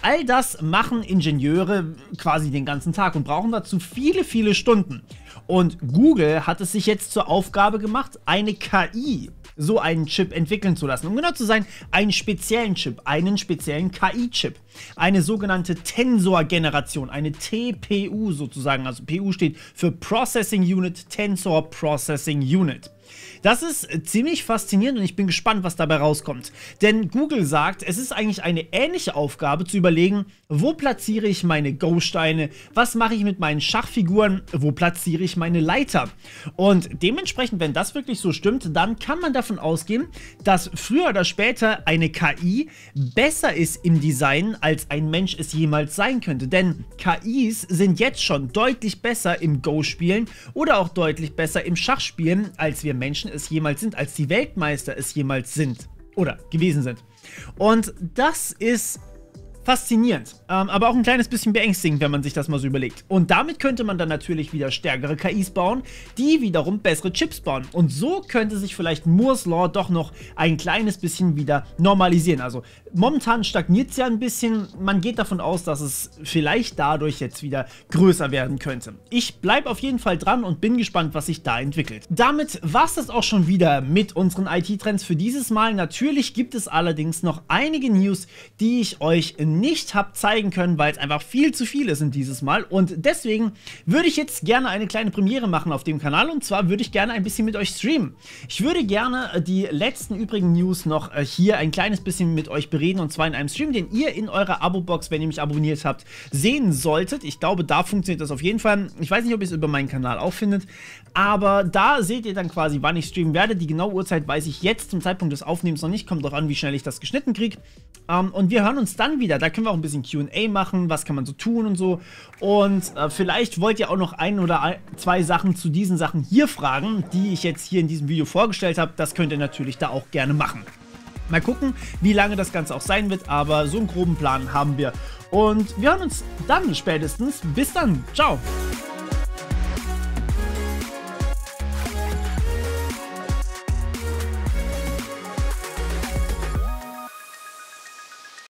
All das machen Ingenieure quasi den ganzen Tag und brauchen dazu viele, viele Stunden. Und Google hat es sich jetzt zur Aufgabe gemacht, eine KI so einen Chip entwickeln zu lassen. Um genau zu sein, einen speziellen Chip, einen speziellen KI-Chip. Eine sogenannte Tensor-Generation, eine TPU sozusagen. Also PU steht für Processing Unit, Tensor Processing Unit. Das ist äh, ziemlich faszinierend und ich bin gespannt, was dabei rauskommt. Denn Google sagt, es ist eigentlich eine ähnliche Aufgabe zu überlegen, wo platziere ich meine Go-Steine, was mache ich mit meinen Schachfiguren, wo platziere ich meine Leiter. Und dementsprechend, wenn das wirklich so stimmt, dann kann man davon ausgehen, dass früher oder später eine KI besser ist im Design, als ein Mensch es jemals sein könnte. Denn KIs sind jetzt schon deutlich besser im Go-Spielen oder auch deutlich besser im Schachspielen, als wir viele Menschen es jemals sind, als die Weltmeister es jemals sind oder gewesen sind. Und das ist faszinierend, ähm, aber auch ein kleines bisschen beängstigend, wenn man sich das mal so überlegt. Und damit könnte man dann natürlich wieder stärkere KIs bauen, die wiederum bessere Chips bauen. Und so könnte sich vielleicht Moore's Law doch noch ein kleines bisschen wieder normalisieren. Also momentan stagniert es ja ein bisschen. Man geht davon aus, dass es vielleicht dadurch jetzt wieder größer werden könnte. Ich bleibe auf jeden Fall dran und bin gespannt, was sich da entwickelt. Damit war es das auch schon wieder mit unseren IT-Trends für dieses Mal. Natürlich gibt es allerdings noch einige News, die ich euch in nicht habe zeigen können, weil es einfach viel zu viele sind dieses Mal. Und deswegen würde ich jetzt gerne eine kleine Premiere machen auf dem Kanal. Und zwar würde ich gerne ein bisschen mit euch streamen. Ich würde gerne äh, die letzten übrigen News noch äh, hier ein kleines bisschen mit euch bereden. Und zwar in einem Stream, den ihr in eurer Abo-Box, wenn ihr mich abonniert habt, sehen solltet. Ich glaube, da funktioniert das auf jeden Fall. Ich weiß nicht, ob ihr es über meinen Kanal auch findet. Aber da seht ihr dann quasi, wann ich streamen werde. Die genaue Uhrzeit weiß ich jetzt zum Zeitpunkt des Aufnehmens noch nicht. Kommt darauf an, wie schnell ich das geschnitten kriege. Ähm, und wir hören uns dann wieder da können wir auch ein bisschen QA machen, was kann man so tun und so. Und äh, vielleicht wollt ihr auch noch ein oder ein, zwei Sachen zu diesen Sachen hier fragen, die ich jetzt hier in diesem Video vorgestellt habe. Das könnt ihr natürlich da auch gerne machen. Mal gucken, wie lange das Ganze auch sein wird, aber so einen groben Plan haben wir. Und wir hören uns dann spätestens. Bis dann. Ciao.